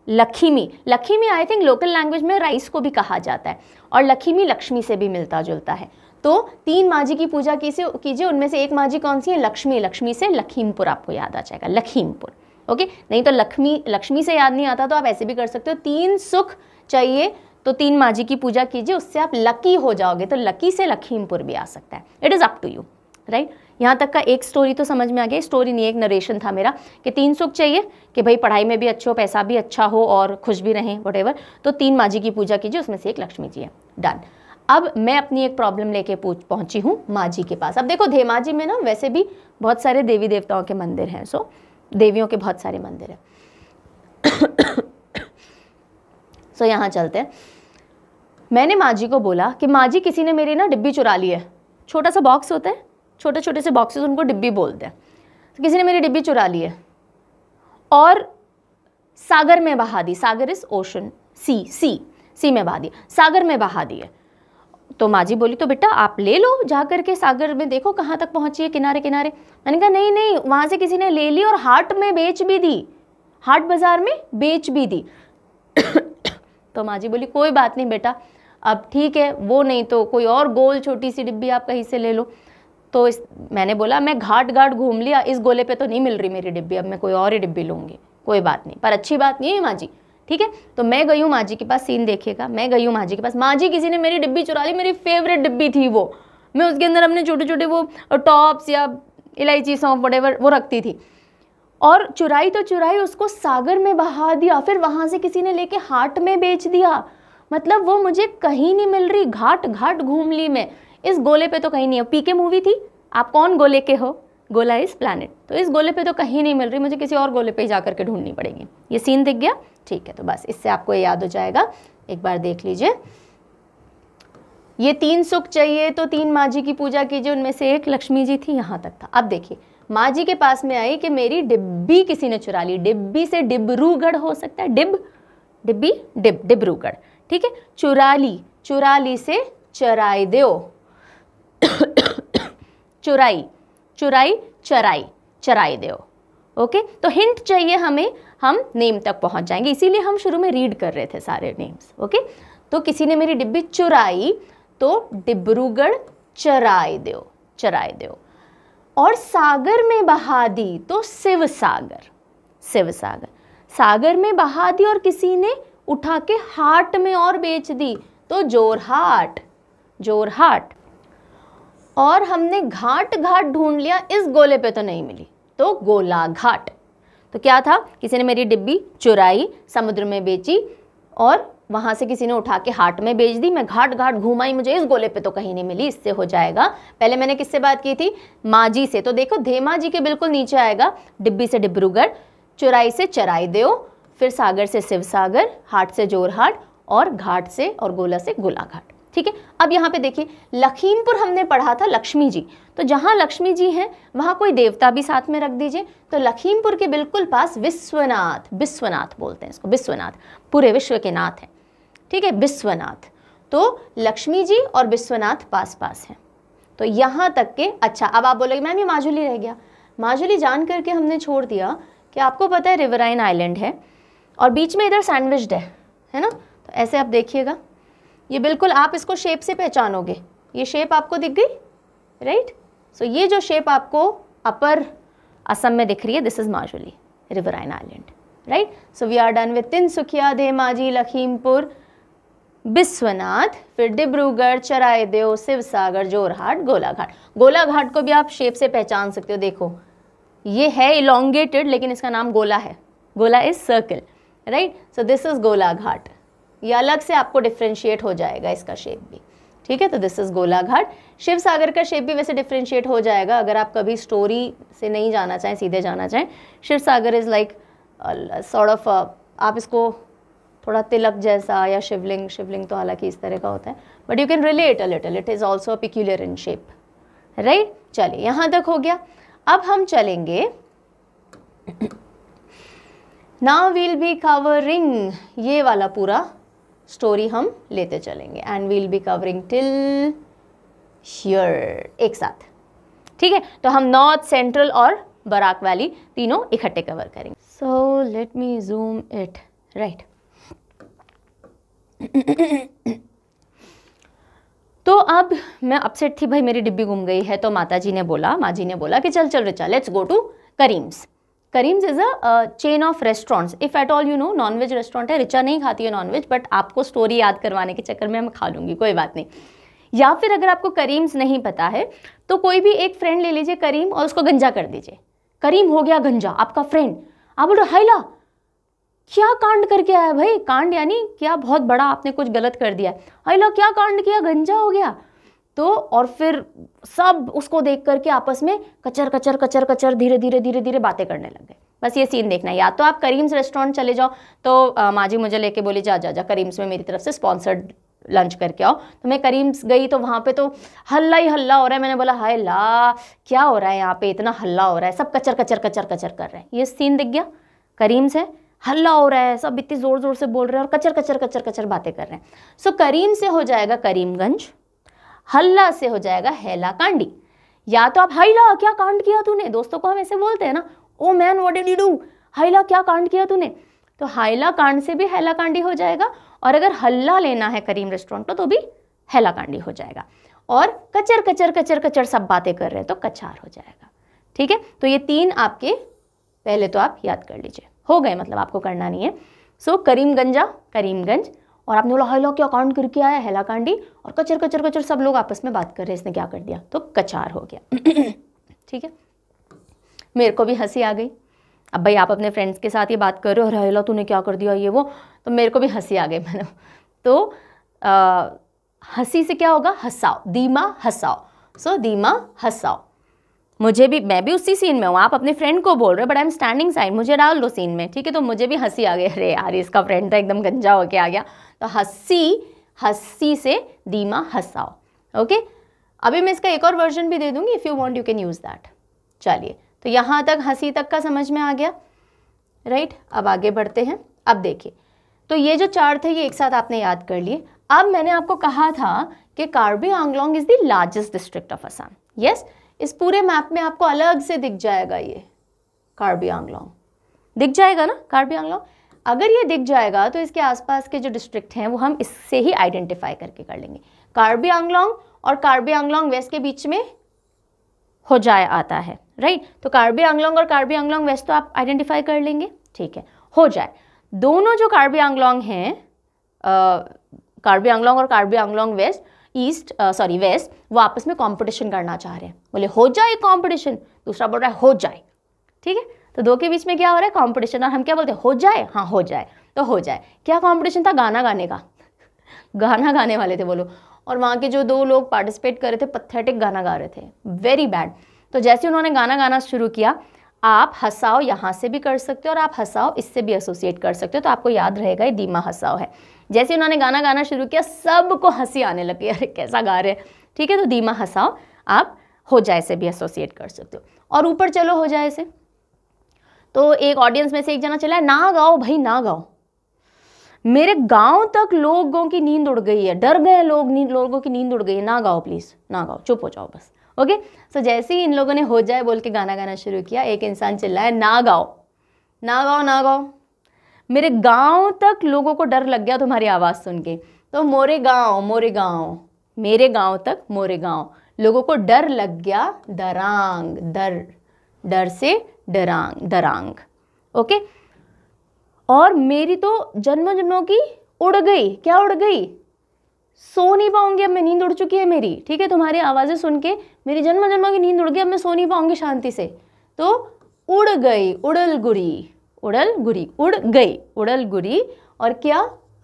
Lakhimi Lakhimi I think local language में राइस को भी कहा जाता है और लखीमी लक्ष्मी से भी मिलता जुलता है तो तीन माँ जी की पूजा कीजिए उनमें से एक माँ जी कौन सी है लक्ष्मी लक्ष्मी से लखीमपुर आपको याद आ जाएगा लखीमपुर ओके नहीं तो लक्ष्मी लक्ष्मी से याद नहीं आता तो आप ऐसे भी कर सकते हो तीन सुख चाहिए तो तीन माँ जी की पूजा कीजिए उससे आप लकी हो जाओगे तो लकी से लखीमपुर भी आ सकता है it is up to you right यहाँ तक का एक स्टोरी तो समझ में आ गया स्टोरी नहीं एक नरेशन था मेरा कि तीन सुख चाहिए कि भाई पढ़ाई में भी अच्छे हो पैसा भी अच्छा हो और खुश भी रहें वट तो तीन माँ जी की पूजा कीजिए उसमें से एक लक्ष्मी जी है डन अब मैं अपनी एक प्रॉब्लम लेके पूछ पहुंची हूँ जी के पास अब देखो धेमा जी में ना वैसे भी बहुत सारे देवी देवताओं के मंदिर हैं सो देवियों के बहुत सारे मंदिर हैं सो यहाँ चलते हैं मैंने माँ जी को बोला कि माँ जी किसी ने मेरी ना डिब्बी चुरा ली है छोटा सा बॉक्स होता है छोटे छोटे से बॉक्सेस उनको डिब्बी बोलते हैं तो किसी ने मेरी डिब्बी चुरा ली है और सागर में बहा दी सागर इस ओशन सी सी सी में बहा दी सागर में बहा दी है तो माँ जी बोली तो बेटा आप ले लो जा कर के सागर में देखो कहाँ तक पहुँची है किनारे किनारे मैंने कहा नहीं नहीं वहाँ से किसी ने ले ली और हाट में बेच भी दी हाट बाज़ार में बेच भी दी तो माँ जी बोली कोई बात नहीं बेटा अब ठीक है वो नहीं तो कोई और गोल छोटी सी डिब्बी आप कहीं से ले लो तो इस मैंने बोला मैं घाट घाट घूम लिया इस गोले पे तो नहीं मिल रही मेरी डिब्बी अब मैं कोई और ही डिब्बी लूँगी कोई बात नहीं पर अच्छी बात नहीं है माँ जी ठीक है तो मैं गई हूँ माँ जी के पास सीन देखिएगा मैं गई हूँ माँ जी के पास माँ जी किसी ने मेरी डिब्बी चुरा ली मेरी फेवरेट डिब्बी थी वो मैं उसके अंदर अपने छोटे छोटे वो टॉप्स या इलायची सौंफ वटेवर वो रखती थी और चुराई तो चुराई उसको सागर में बहा दिया फिर वहाँ से किसी ने लेके हाट में बेच दिया मतलब वो मुझे कहीं नहीं मिल रही घाट घाट घूम ली मैं इस गोले पे तो कहीं नहीं है पीके मूवी थी आप कौन गोले के हो गोला इज प्लानट तो इस गोले पे तो कहीं नहीं मिल रही मुझे किसी और गोले पे ही जा करके ढूंढनी पड़ेगी ये सीन दिख गया ठीक है तो बस इससे आपको याद हो जाएगा एक बार देख लीजिए ये तीन सुख चाहिए तो तीन माँ जी की पूजा कीजिए उनमें से एक लक्ष्मी जी थी यहाँ तक था अब देखिए माँ जी के पास में आई कि मेरी डिब्बी किसी ने चुरा ली डिब्बी से डिब्रूगढ़ हो सकता है डिब डिब्बी डिब डिब्रूगढ़ ठीक है चुरा ली चुरा ली से चराई दो चुराई चुराई चराई चराई देव ओके तो हिंट चाहिए हमें हम नेम तक पहुंच जाएंगे इसीलिए हम शुरू में रीड कर रहे थे सारे नेम्स ओके तो किसी ने मेरी डिब्बी चुराई तो डिब्रूगढ़ चराई देव चराई देव और सागर में बहा दी तो शिव सागर शिव सागर सागर में बहा दी और किसी ने उठा के हाट में और बेच दी तो जोरहाट जोरहाट और हमने घाट घाट ढूंढ लिया इस गोले पे तो नहीं मिली तो गोला घाट तो क्या था किसी ने मेरी डिब्बी चुराई समुद्र में बेची और वहाँ से किसी ने उठा के हाट में बेच दी मैं घाट घाट घूमाई मुझे इस गोले पे तो कहीं नहीं मिली इससे हो जाएगा पहले मैंने किससे बात की थी माजी से तो देखो धेमा जी के बिल्कुल नीचे आएगा डिब्बी से डिब्रूगढ़ चुराई से चराई देव फिर सागर से शिव सागर हाट से जोरहाट और घाट से और गोला से गोलाघाट ठीक है अब यहाँ पे देखिए लखीमपुर हमने पढ़ा था लक्ष्मी जी तो जहाँ लक्ष्मी जी हैं वहाँ कोई देवता भी साथ में रख दीजिए तो लखीमपुर के बिल्कुल पास विश्वनाथ विश्वनाथ बोलते हैं इसको विश्वनाथ पूरे विश्व के नाथ हैं ठीक है विश्वनाथ तो लक्ष्मी जी और विश्वनाथ पास पास हैं तो यहाँ तक के अच्छा अब आप बोलोगे मैम ये माजुली रह गया माजुली जान करके हमने छोड़ दिया कि आपको पता है रिवराइन आइलैंड है और बीच में इधर सैंडविच्ड है है ना तो ऐसे आप देखिएगा ये बिल्कुल आप इसको शेप से पहचानोगे ये शेप आपको दिख गई राइट सो ये जो शेप आपको अपर असम में दिख रही है this is Majuli riverine island right so we are done with Tinsukia Dhemaji Lakhimpur Biswanath फिर डिब्रूगढ़ चरायदेव शिवसागर जोरहाट गोलाघाट गोलाघाट को भी आप शेप से पहचान सकते हो देखो ये है इलोंगेटेड लेकिन इसका नाम गोला है गोला is circle right so this is Golaghat ये अलग से आपको डिफ्रेंशिएट हो जाएगा इसका शेप भी ठीक है तो this is Golaghat Sivasagar का शेप भी वैसे डिफ्रेंशिएट हो जाएगा अगर आप कभी स्टोरी से नहीं जाना चाहें सीधे जाना चाहें Sivasagar is like sort of आप इसको थोड़ा तिलक जैसा या शिवलिंग शिवलिंग तो हालांकि इस तरह का होता है but you can relate a little it is also peculiar in shape right चलिए यहाँ तक हो गया अब हम चलेंगे नाउ विल बी कवरिंग ये वाला पूरा स्टोरी हम लेते चलेंगे and we'll be covering till sure एक साथ ठीक है तो हम नॉर्थ सेंट्रल और बराक वैली तीनों इकट्ठे कवर करेंगे so let me zoom it right तो अब मैं अपसेट थी भाई मेरी डिब्बी घूम गई है तो माताजी ने बोला माँ जी ने बोला कि चल चल Richa let's go to Karim's Karim's is a chain of restaurants if at all you know nonveg restaurant है रिचा नहीं खाती है नॉनवेज बट आपको स्टोरी याद करवाने के चक्कर में मैं खा लूंगी कोई बात नहीं या फिर अगर आपको करीम्स नहीं पता है तो कोई भी एक फ्रेंड ले लीजिए करीम और उसको गंजा कर दीजिए करीम हो गया गंजा आपका फ्रेंड आप बोलो हाईला क्या कांड करके आया भाई कांड यानी क्या बहुत बड़ा आपने कुछ गलत कर दिया हाईला क्या कांड किया गंजा हो गया तो और फिर सब उसको देख करके आपस में कचर कचर कचर कचर धीरे धीरे धीरे धीरे बातें करने लग गए बस ये सीन देखना है या तो आप करीम्स रेस्टोरेंट चले जाओ तो माँ जी मुझे लेके बोली जा जा जा करीम्स में मेरी तरफ से स्पॉन्सर्ड लंच करके आओ तो मैं करीम्स गई तो वहाँ पे तो हल्ला ही हल्ला हो रहा है मैंने बोला हाय ला क्या हो रहा है यहाँ पे इतना हल्ला हो रहा है सब कचर कचर कचर कचर कर रहे हैं ये सीन दिख गया करीम्स है हल्ला हो रहा है सब इतनी ज़ोर ज़ोर से बोल रहे हैं और कचर कचर कचर कचर बातें कर रहे हैं सो करीम से हो जाएगा करीमगंज हल्ला से हो जाएगा हैला कांडी या तो आप हाईला क्या कांड किया तूने दोस्तों को हम ऐसे बोलते हैं ना oh man what did you do हाइला क्या कांड किया तूने तो हाईला कांड से भी हैला कांडी हो जाएगा और अगर हल्ला लेना है करीम रेस्टोरेंट को तो भी हैला कांडी हो जाएगा और कचर कचर कचर कचर सब बातें कर रहे हैं तो कचार हो जाएगा ठीक है तो ये तीन आपके पहले तो आप याद कर लीजिए हो गए मतलब आपको करना नहीं है सो so, करीमगंजा करीमगंज और आपने बोला हेलो के अकाउंट करके आया हेला कांडी और कचर कचर कचर सब लोग आपस में बात कर रहे हैं इसने क्या कर दिया तो कचार हो गया ठीक है मेरे को भी हंसी आ गई अब भाई आप अपने फ्रेंड्स के साथ ये बात कर रहे हो हेलो तूने क्या कर दिया ये वो तो मेरे को भी हंसी आ गई मैडम तो हंसी से क्या होगा हंसाओ दीमा हंसाओ सो दीमा हंसाओ मुझे भी मैं भी उसी सीन में हूँ आप अपने फ्रेंड को बोल रहे हो but I am standing side मुझे डाल दो सीन में ठीक है तो मुझे भी हंसी आ गई अरे यार इसका फ्रेंड तो एकदम गंजा होके आ गया तो हस्सी हस्सी से दीमा हसाओ ओके अभी मैं इसका एक और वर्जन भी दे दूंगी if you want you can use that चलिए तो यहां तक हंसी तक का समझ में आ गया राइट right? अब आगे बढ़ते हैं अब देखिए तो ये जो चार थे ये एक साथ आपने याद कर लिए अब मैंने आपको कहा था कि Karbi Anglong is the largest district of Assam yes इस पूरे मैप में आपको अलग से दिख जाएगा ये कार्बी आंगलोंग दिख जाएगा ना कार्बी आंगलोंग अगर ये दिख जाएगा तो इसके आसपास के जो डिस्ट्रिक्ट हैं वो हम इससे ही आइडेंटिफाई करके कर लेंगे कार्बी आंगलोंग और कार्बी आंगलोंग वेस्ट के बीच में हो जाए आता है राइट तो कार्बी आंगलोंग और कार्बी आंगलोंग वेस्ट तो आप आइडेंटिफाई कर लेंगे ठीक है हो जाए दोनों जो कार्बी आंगलोंग हैं कार्बी आंगलोंग और Karbi Anglong west east sorry west वो आपस में कॉम्पिटिशन करना चाह रहे हैं बोले हो जाए कॉम्पिटिशन दूसरा बोल रहा है हो जाए ठीक है तो दो के बीच में क्या हो रहा है कॉम्पिटिशन और हम क्या बोलते हैं हो जाए हाँ हो जाए तो हो जाए क्या कॉम्पिटिशन था गाना गाने का गाना गाने वाले थे बोलो और वहाँ के जो दो लोग पार्टिसिपेट कर रहे थे पथेटिक गाना गा रहे थे वेरी बैड तो जैसे उन्होंने गाना गाना शुरू किया आप हंसाओ यहाँ से भी कर सकते हो और आप हसाओ इससे भी एसोसिएट कर सकते हो तो आपको याद रहेगा ये दीमा हसाओ है जैसे उन्होंने गाना गाना शुरू किया सबको हंसी आने लगी अरे कैसा गा रहे हैं ठीक है तो दीमा हंसाओ आप हो जाए से भी एसोसिएट कर सकते हो और ऊपर चलो हो जाए से तो एक ऑडियंस में से एक जना चला है ना गाओ भाई ना गाओ मेरे गांव तक लोगों की नींद उड़ गई है डर गए लोग नींद लोगों की नींद उड़ गई है ना गाओ प्लीज़ ना गाओ चुप हो जाओ बस ओके सो so, जैसे ही इन लोगों ने हो जाए बोल के गाना गाना शुरू किया एक इंसान चिल्लाए ना गाओ ना गाओ ना गाओ मेरे गांव तक लोगों को डर लग गया तुम्हारी आवाज़ सुन के तो मोरे गांव मोरे गांव मेरे गांव तक मोरे गांव लोगों को डर लग गया दरांग डर डर से डरांग दरांग ओके और मेरी तो जन्म जन्मों की उड़ गई क्या उड़ गई सो नहीं पाऊंगी अब मैं नींद उड़ चुकी है मेरी ठीक है तुम्हारी आवाज़ें सुन के मेरी जन्म जन्मों की नींद उड़ गई अब मैं सो नहीं पाऊंगी शांति से तो उड़ गई उड़ल गुरी उड़ल गुरी उड़ गई उड़ल गुरी और क्या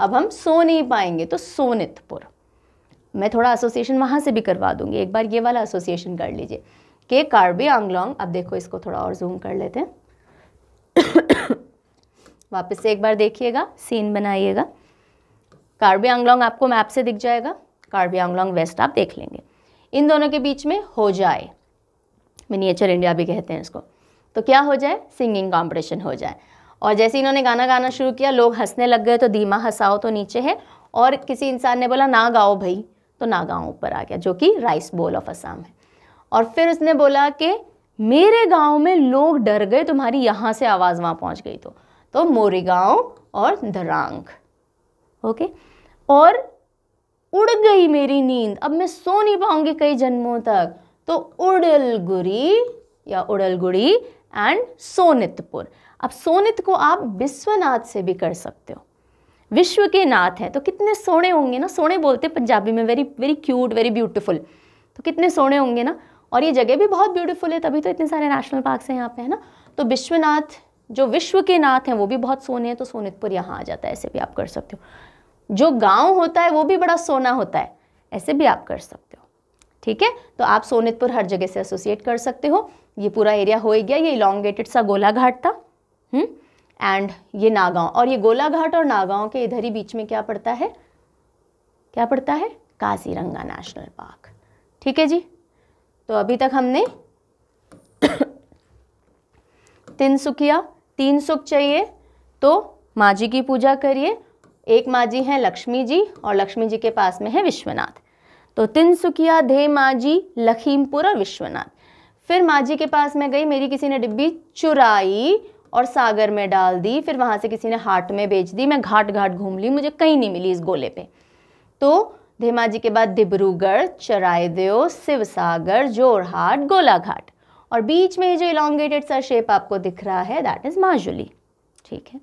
अब हम सो नहीं पाएंगे तो सोनितपुर मैं थोड़ा एसोसिएशन वहां से भी करवा दूंगी एक बार ये वाला एसोसिएशन कर लीजिए के कार्बी आंगलोंग अब देखो इसको थोड़ा और जूम कर लेते हैं वापस से एक बार देखिएगा सीन बनाइएगा कार्बी आंगलोंग आपको मैप से दिख जाएगा कार्बी आंगलोंग वेस्ट आप देख लेंगे इन दोनों के बीच में हो जाए मिनिएचर इंडिया भी कहते हैं इसको तो क्या हो जाए सिंगिंग कॉम्पिटिशन हो जाए और जैसे इन्होंने गाना गाना शुरू किया लोग हंसने लग गए तो धीमा हंसाओ तो नीचे है और किसी इंसान ने बोला ना गाओ भाई तो ना गाओ ऊपर आ गया जो कि राइस बोल ऑफ असम है और फिर उसने बोला कि मेरे गांव में लोग डर गए तुम्हारी यहां से आवाज़ वहां पहुंच गई तो तो गांव और धरांग ओके और उड़ गई मेरी नींद अब मैं सो नहीं पाऊंगी कई जन्मों तक तो उड़लगुरी या उड़लगुड़ी एंड सोनितपुर अब सोनित को आप विश्वनाथ से भी कर सकते हो विश्व के नाथ हैं तो कितने सोने होंगे ना सोने बोलते पंजाबी में very very cute very beautiful तो कितने सोने होंगे ना और ये जगह भी बहुत ब्यूटीफुल है तभी तो इतने सारे नेशनल पार्क हैं यहाँ पे है ना तो विश्वनाथ जो विश्व के नाथ हैं वो भी बहुत सोने हैं तो सोनितपुर यहाँ आ जाता है ऐसे भी आप कर सकते हो जो गांव होता है वो भी बड़ा सोना होता है ऐसे भी आप कर सकते हो ठीक है तो आप सोनितपुर हर जगह से एसोसिएट कर सकते हो ये पूरा एरिया हो गया ये इलांगेटेड सा गोलाघाट था एंड हम्म? ये नागांव और ये गोलाघाट और नागांव के इधर ही बीच में क्या पड़ता है क्या पड़ता है काजीरंगा नेशनल पार्क ठीक है जी तो अभी तक हमने तीन सुखिया तीन सुख चाहिए तो माँ जी की पूजा करिए एक माँ जी हैं लक्ष्मी जी और लक्ष्मी जी के पास में है विश्वनाथ तो तीन सुखिया धे माँ जी लखीमपुर और विश्वनाथ फिर माँ जी के पास में गई मेरी किसी ने डिब्बी चुराई और सागर में डाल दी फिर वहाँ से किसी ने हाट में बेच दी मैं घाट घाट घूम ली मुझे कहीं नहीं मिली इस गोले पे तो धेमाजी के बाद डिब्रूगढ़ चरायदेव शिवसागर जोरहाट गोलाघाट और बीच में जो इलांगेटेड सा शेप आपको दिख रहा है दैट इज़ माजुली ठीक है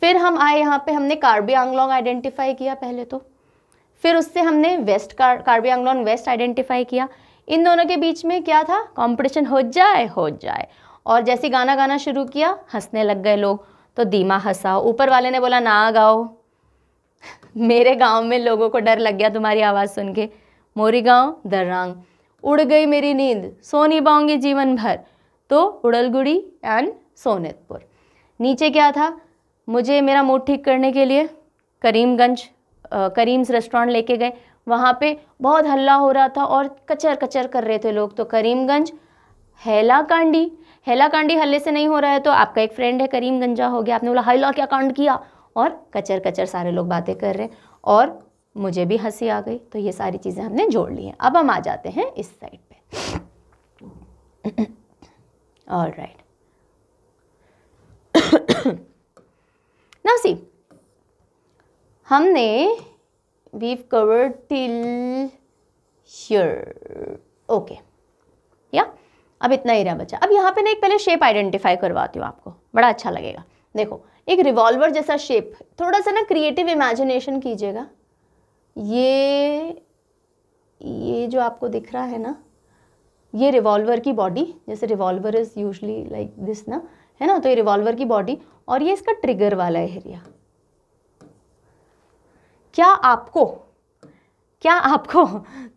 फिर हम आए यहाँ पे हमने कार्बी आंगलोंग आइडेंटिफाई किया पहले तो फिर उससे हमने वेस्ट कार, कार्बी आंगलोंग वेस्ट आइडेंटिफाई किया इन दोनों के बीच में क्या था कंपटीशन हो जाए हो जाए और जैसे गाना गाना शुरू किया हंसने लग गए लोग तो दीमा हंसा ऊपर वाले ने बोला ना गाओ मेरे गांव में लोगों को डर लग गया तुम्हारी आवाज़ सुन के मोरी गाँव दर्रांग उड़ गई मेरी नींद सो नहीं पाऊंगी जीवन भर तो उड़लगुड़ी एंड सोनेतपुर नीचे क्या था मुझे मेरा मूड ठीक करने के लिए करीमगंज करीम्स रेस्टोरेंट लेके गए वहाँ पे बहुत हल्ला हो रहा था और कचर कचर कर रहे थे लोग तो करीमगंज हैलाकांडी कांडी हल्ले से नहीं हो रहा है तो आपका एक फ्रेंड है करीमगंजा हो गया आपने बोला हैला क्या कांड किया और कचर कचर सारे लोग बातें कर रहे हैं और मुझे भी हंसी आ गई तो ये सारी चीज़ें हमने जोड़ ली हैं अब हम आ जाते हैं इस साइड पे ऑल राइट नाउ सी हमने वीव कवर टिल ओके या अब इतना एरिया बचा अब यहाँ पे ना एक पहले शेप आइडेंटिफाई करवाती हूँ आपको बड़ा अच्छा लगेगा देखो एक रिवॉल्वर जैसा शेप थोड़ा सा ना क्रिएटिव इमेजिनेशन कीजिएगा ये ये जो आपको दिख रहा है ना ये रिवॉल्वर की बॉडी जैसे revolver is usually like this ना है ना तो ये रिवॉल्वर की बॉडी और ये इसका ट्रिगर वाला एरिया क्या आपको क्या आपको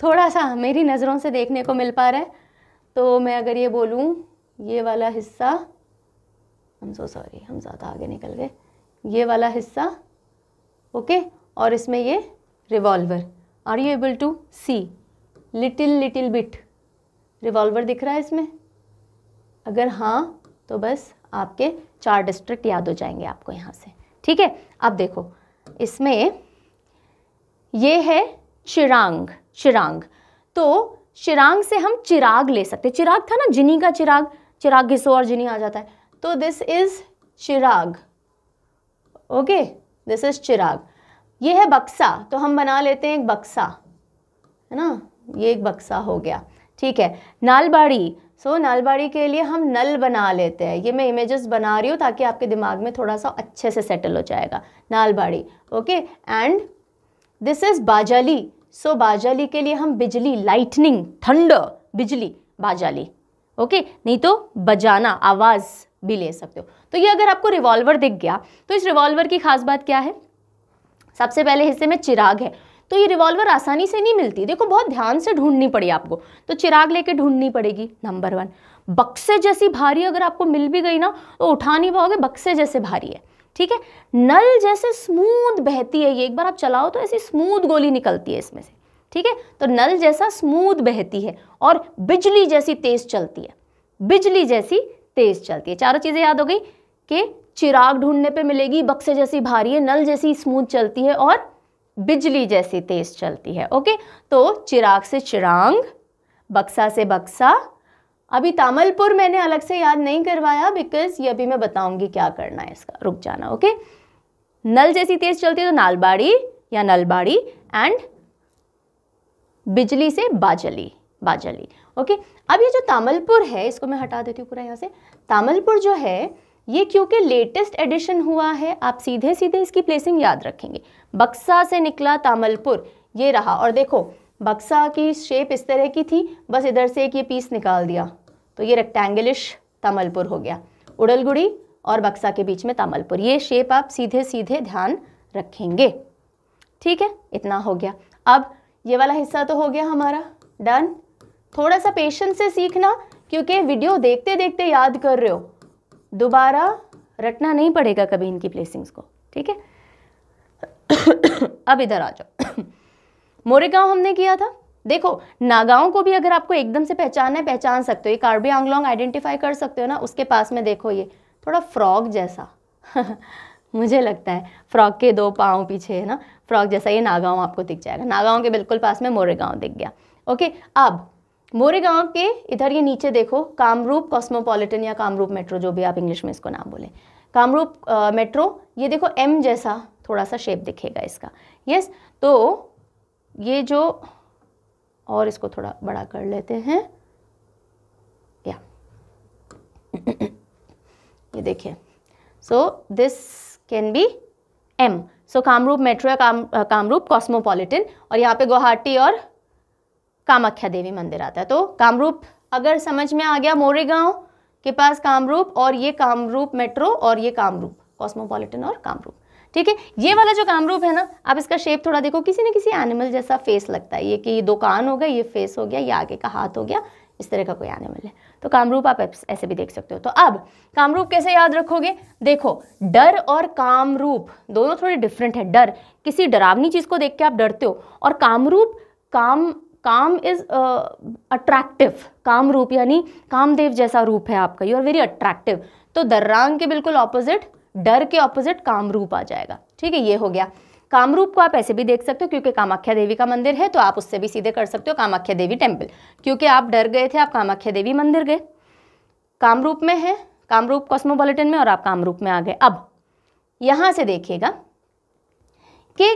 थोड़ा सा मेरी नज़रों से देखने को मिल पा रहा है तो मैं अगर ये बोलूँ ये वाला हिस्सा हम सो सॉरी हम ज़्यादा आगे निकल गए ये वाला हिस्सा ओके okay? और इसमें ये revolver are you able to see little little bit revolver दिख रहा है इसमें अगर हाँ तो बस आपके चार डिस्ट्रिक्ट याद हो जाएंगे आपको यहाँ से ठीक है अब देखो इसमें ये है चिरांग चिरांग तो चिरांग से हम चिराग ले सकते चिराग था ना जिनी का चिराग चिराग घिसो और जिनी आ जाता है तो this is Chirag okay this is Chirag ये है बक्सा तो हम बना लेते हैं एक बक्सा है ना ये एक बक्सा हो गया ठीक है नालबाड़ी सो so, नालबाड़ी के लिए हम नल बना लेते हैं ये मैं इमेजेस बना रही हूँ ताकि आपके दिमाग में थोड़ा सा अच्छे से सेटल हो जाएगा Nalbari okay and this is Bajali so so, Bajali के लिए हम बिजली लाइटनिंग ठंड बिजली बाजाली ओके okay? नहीं तो बजाना आवाज़ भी ले सकते हो तो ये अगर आपको रिवॉल्वर दिख गया तो इस रिवॉल्वर की खास बात क्या है सबसे पहले हिस्से में चिराग है तो ये रिवॉल्वर आसानी से नहीं मिलती देखो बहुत ध्यान से ढूंढनी पड़ी आपको तो चिराग लेके ढूंढनी पड़ेगी नंबर वन बक्से जैसी भारी अगर आपको मिल भी गई ना तो उठा नहीं पाओगे बक्से जैसे भारी है ठीक है नल जैसे स्मूथ बहती है ये एक बार आप चलाओ तो ऐसी स्मूथ गोली निकलती है इसमें से ठीक है तो नल जैसा स्मूथ बहती है और बिजली जैसी तेज चलती है बिजली जैसी तेज चलती है चारों चीज़ें याद हो गई कि चिराग ढूंढने पे मिलेगी बक्से जैसी भारी है नल जैसी स्मूथ चलती है और बिजली जैसी तेज चलती है ओके तो चिराग से चिरांग बक्सा से बक्सा अभी तामलपुर मैंने अलग से याद नहीं करवाया बिकॉज ये अभी मैं बताऊंगी क्या करना है इसका रुक जाना ओके नल जैसी तेज चलती है तो नालबाड़ी या नलबाड़ी एंड बिजली से बाजली बाजली ओके अब ये जो तामलपुर है इसको मैं हटा देती हूँ पूरा यहाँ से तामलपुर जो है ये क्योंकि लेटेस्ट एडिशन हुआ है आप सीधे सीधे इसकी प्लेसिंग याद रखेंगे बक्सा से निकला तामलपुर ये रहा और देखो बक्सा की शेप इस तरह की थी बस इधर से एक ये पीस निकाल दिया तो ये रेक्टेंगलिश तामलपुर हो गया उड़लगुड़ी और बक्सा के बीच में तामलपुर ये शेप आप सीधे सीधे ध्यान रखेंगे ठीक है इतना हो गया अब ये वाला हिस्सा तो हो गया हमारा डन थोड़ा सा पेशेंस से सीखना क्योंकि वीडियो देखते देखते याद कर रहे हो दोबारा रटना नहीं पड़ेगा कभी इनकी प्लेसिंग्स को ठीक है अब इधर आ जाओ मोरेगांव हमने किया था देखो नागाओं को भी अगर आपको एकदम से पहचानना है पहचान सकते हो ये कार्बी आंगलोंग आइडेंटिफाई कर सकते हो ना उसके पास में देखो ये थोड़ा फ्रॉक जैसा मुझे लगता है फ्रॉक के दो पाँव पीछे है ना फ्रॉक जैसा ये नागांव आपको दिख जाएगा नागांव के बिल्कुल पास में मोरेगांव दिख गया ओके अब मोरेगांव के इधर ये नीचे देखो कामरूप कॉस्मोपॉलिटन या कामरूप मेट्रो जो भी आप इंग्लिश में इसको नाम बोले कामरूप मेट्रो ये देखो एम जैसा थोड़ा सा शेप दिखेगा इसका यस तो ये जो और इसको थोड़ा बड़ा कर लेते हैं या ये देखिए so this can be um so Kamrup metro या काम कामरूप कॉस्मोपॉलिटन और यहाँ पे गुवाहाटी और कामाख्या देवी मंदिर आता है तो कामरूप अगर समझ में आ गया मोरेगांव के पास कामरूप और ये कामरूप मेट्रो और ये कामरूप कॉस्मोपॉलिटन और कामरूप ठीक है ये वाला जो कामरूप है ना आप इसका शेप थोड़ा देखो किसी न किसी एनिमल जैसा फेस लगता है ये कि ये दो कान हो गया ये फेस हो गया ये आगे का हाथ हो गया इस तरह का कोई एनिमल है तो कामरूप आप ऐसे भी देख सकते हो तो अब कामरूप कैसे याद रखोगे देखो डर और कामरूप दोनों थोड़े डिफरेंट है डर किसी डरावनी चीज़ को देख के आप डरते हो और कामरूप काम काम इज़ अट्रैक्टिव uh, काम रूप यानी कामदेव जैसा रूप है आपका यू आर वेरी अट्रैक्टिव तो दर्रांग के बिल्कुल ऑपोजिट डर के ऑपोजिट कामरूप आ जाएगा ठीक है ये हो गया कामरूप को आप ऐसे भी देख सकते हो क्योंकि कामाख्या देवी का मंदिर है तो आप उससे भी सीधे कर सकते हो कामाख्या देवी टेम्पल क्योंकि आप डर गए थे आप कामाख्या देवी मंदिर गए कामरूप में है कामरूप कॉस्मोपॉलिटन में और आप कामरूप में आ गए अब यहाँ से देखिएगा कि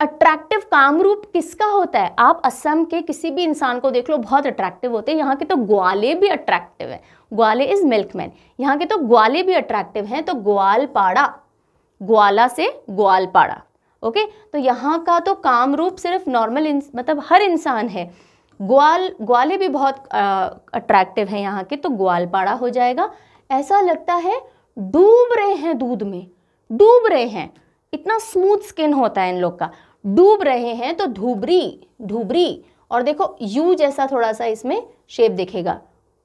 अट्रैक्टिव काम रूप किसका होता है आप असम के किसी भी इंसान को देख लो बहुत अट्रैक्टिव होते हैं यहाँ के तो ग्वाले भी अट्रैक्टिव है ग्वाले इज मिल्कमैन यहाँ के तो ग्वाले भी अट्रैक्टिव हैं तो ग्वालपाड़ा ग्वाला से ग्वालपाड़ा ओके तो यहाँ का तो काम रूप सिर्फ नॉर्मल मतलब हर इंसान है ग्वाल ग्वाले भी बहुत अट्रैक्टिव हैं यहाँ के तो ग्वालपाड़ा हो जाएगा ऐसा लगता है डूब रहे हैं दूध में डूब रहे हैं इतना स्मूथ स्किन होता है इन लोग का डूब रहे हैं तो धूबरी धूबरी और देखो यू जैसा थोड़ा सा इसमें शेप दिखेगा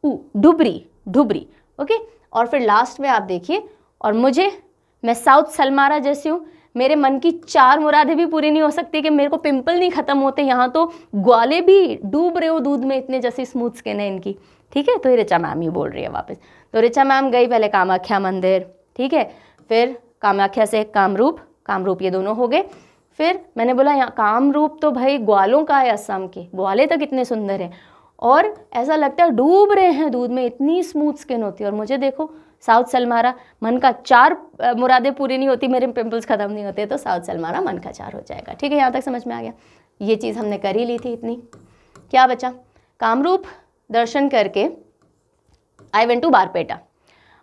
ऊ डुबरी डुबरी ओके और फिर लास्ट में आप देखिए और मुझे मैं साउथ सलमारा जैसी हूँ मेरे मन की चार मुरादें भी पूरी नहीं हो सकती कि मेरे को पिंपल नहीं ख़त्म होते यहाँ तो ग्वाले भी डूब रहे हो दूध में इतने जैसे स्मूथ स्किन है इनकी ठीक है तो ये रिचा मैम ही बोल रही है वापस तो रिचा मैम गई पहले कामाख्या मंदिर ठीक है फिर कामाख्या से कामरूप कामरूप ये दोनों हो गए फिर मैंने बोला यहाँ काम रूप तो भाई ग्वालों का है असम के ग्वाले तक तो इतने सुंदर हैं और ऐसा लगता है डूब रहे हैं दूध में इतनी स्मूथ स्किन होती है और मुझे देखो साउथ सलमारा मन का चार मुरादें पूरी नहीं होती मेरे पिंपल्स ख़त्म नहीं होते तो साउथ सलमारा मन का चार हो जाएगा ठीक है यहाँ तक समझ में आ गया ये चीज़ हमने कर ही ली थी इतनी क्या बचा कामरूप दर्शन करके I went to Barpeta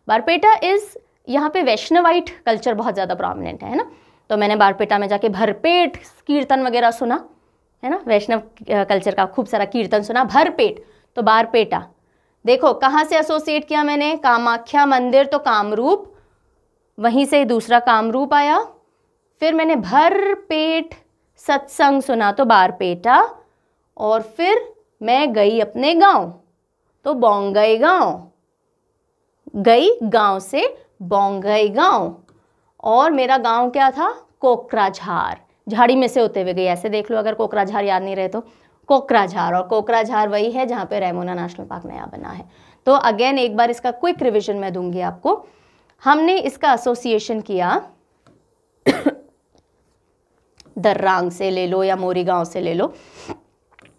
Barpeta is यहाँ पे वैष्णवाइट कल्चर बहुत ज़्यादा प्रोमिनेंट है ना तो मैंने बारपेटा में जाके भरपेट कीर्तन वगैरह सुना है ना वैष्णव कल्चर का खूब सारा कीर्तन सुना भरपेट तो बारपेटा देखो कहाँ से एसोसिएट किया मैंने कामाख्या मंदिर तो कामरूप वहीं से दूसरा कामरूप आया फिर मैंने भरपेट सत्संग सुना तो बारपेटा और फिर मैं गई अपने गांव तो बोंगई गांव गई गांव से बोंगई गांव और मेरा गांव क्या था कोकराझार झाड़ी में से होते हुए गई ऐसे देख लो अगर कोकराझार याद नहीं रहे तो कोकराझार और कोकराझार वही है जहाँ पे रेमोना नेशनल पार्क नया बना है तो अगेन एक बार इसका क्विक रिविजन मैं दूंगी आपको हमने इसका एसोसिएशन किया दर्रांग से ले लो या मोरी गांव से ले लो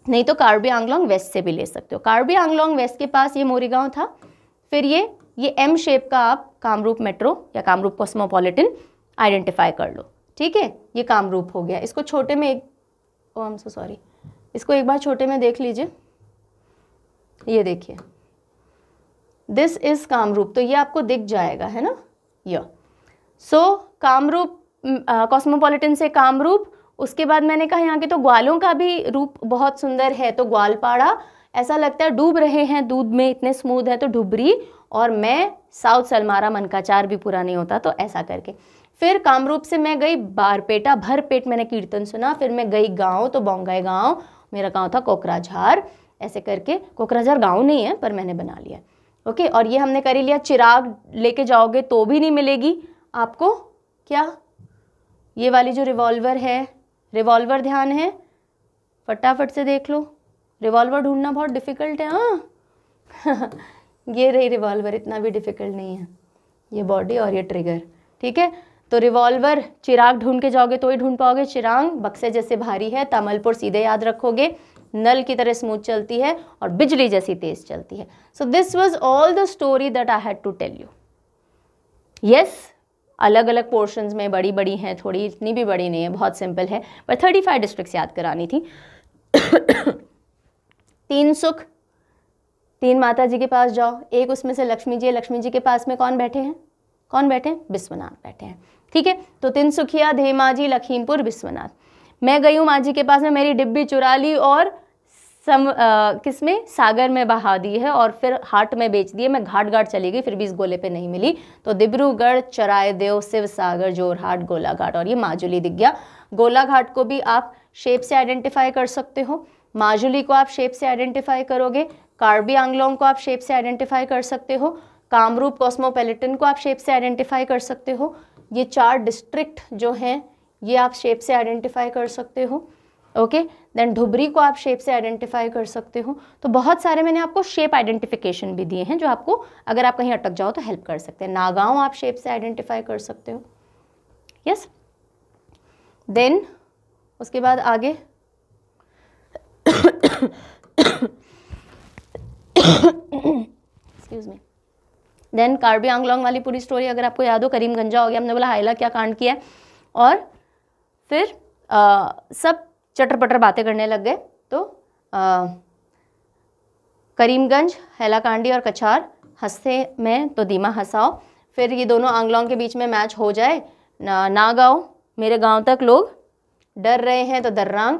नहीं तो कार्बी आंगलोंग वेस्ट से भी ले सकते हो कार्बी आंगलोंग वेस्ट के पास ये मोरी गाँव था फिर ये ये एम शेप का आप कामरूप मेट्रो या कामरूप कॉस्मोपॉलिटन आइडेंटिफाई कर लो ठीक है ये कामरूप हो गया इसको छोटे में एक ओ सो सॉरी इसको एक बार छोटे में देख लीजिए ये देखिए दिस इज़ कामरूप तो ये आपको दिख जाएगा है ना यो सो कामरूप कॉस्मोपॉलिटन से कामरूप उसके बाद मैंने कहा यहाँ के तो ग्वालों का भी रूप बहुत सुंदर है तो ग्वालपाड़ा ऐसा लगता है डूब रहे हैं दूध में इतने स्मूद है तो डुबरी और मैं साउथ सलमारा मनकाचार भी पूरा नहीं होता तो ऐसा करके फिर कामरूप से मैं गई बारपेटा भर पेट मैंने कीर्तन सुना फिर मैं गई गांव तो बोंगाई गांव मेरा गांव था कोकराझार ऐसे करके कोकराझार गांव नहीं है पर मैंने बना लिया ओके और ये हमने कर ही लिया चिराग लेके जाओगे तो भी नहीं मिलेगी आपको क्या ये वाली जो रिवॉल्वर है रिवॉल्वर ध्यान है फटाफट से देख लो रिवॉल्वर ढूंढना बहुत डिफ़िकल्ट है हाँ ये रही रिवॉल्वर इतना भी डिफ़िकल्ट नहीं है ये बॉडी और ये ट्रिगर ठीक है तो रिवॉल्वर चिराग ढूंढ के जाओगे तो ही ढूंढ पाओगे चिराग बक्से जैसे भारी है तमलपुर सीधे याद रखोगे नल की तरह स्मूथ चलती है और बिजली जैसी तेज चलती है so this was all the story that I had to tell you yes अलग अलग पोर्शंस में बड़ी बड़ी हैं थोड़ी इतनी भी बड़ी नहीं है बहुत सिंपल है पर थर्टी फाइव डिस्ट्रिक्स याद करानी थी तीन सुख तीन माता जी के पास जाओ एक उसमें से लक्ष्मी जी लक्ष्मी जी के पास में कौन बैठे हैं कौन बैठे हैं विश्वनाथ बैठे हैं ठीक है तो तीन सुखिया धेमा जी लखीमपुर विश्वनाथ मैं गई हूँ माँ जी के पास में मेरी डिब्बी चुरा ली और सम किस में सागर में बहा दी है और फिर हाट में बेच दिए मैं घाट घाट चली गई फिर भी इस गोले पे नहीं मिली तो डिब्रूगढ़ चरायदेव शिव सागर जोरहाट गोलाघाट और ये माजुली दिख गया गोलाघाट को भी आप शेप से आइडेंटिफाई कर सकते हो माजुली को आप शेप से आइडेंटिफाई करोगे कार्बी आंगलोंग को आप शेप से आइडेंटिफाई कर सकते हो कामरूप कॉस्मोपैलिटन को आप शेप से आइडेंटिफाई कर सकते हो ये चार डिस्ट्रिक्ट जो हैं ये आप शेप से आइडेंटिफाई कर सकते हो ओके देन ढुबरी को आप शेप से आइडेंटिफाई कर सकते हो तो बहुत सारे मैंने आपको शेप आइडेंटिफिकेशन भी दिए हैं जो आपको अगर आप कहीं अटक जाओ तो हेल्प कर सकते हैं नागांव आप शेप से आइडेंटिफाई कर सकते हो यस देन उसके बाद आगे excuse me then Karbi Anglong वाली पूरी स्टोरी अगर आपको याद हो करीम गंजा हो गया हमने बोला हाइला क्या कांड किया और फिर आ, सब चटरपटर बातें करने लग गए तो आ, करीमगंज कांडी और कछार हंसते में तो दीमा हंसाओ फिर ये दोनों आंगलोंग के बीच में मैच हो जाए ना ना गाओ मेरे गांव तक लोग डर रहे हैं तो दर्रांग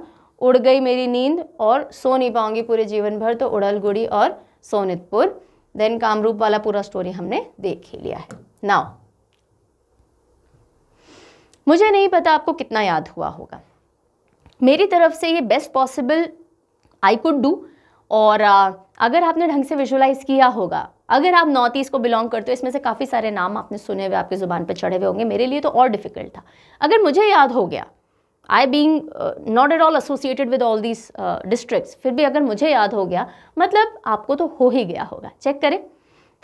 उड़ गई मेरी नींद और सो नहीं पाऊंगी पूरे जीवन भर तो उड़ल गुड़ी और सोनितपुर देन कामरूप वाला पूरा स्टोरी हमने देख ही लिया है नाउ मुझे नहीं पता आपको कितना याद हुआ होगा मेरी तरफ से ये best possible I could do और अगर आपने ढंग से विजुलाइज़ किया होगा अगर आप नॉर्थ ईस्ट को बिलोंग करते हो इसमें से काफ़ी सारे नाम आपने सुने हुए आपकी ज़ुबान पर चढ़े हुए होंगे मेरे लिए तो और डिफ़िकल्ट था अगर मुझे याद हो गया I being not at all associated with all these district फिर भी अगर मुझे याद हो गया मतलब आपको तो हो ही गया होगा चेक करें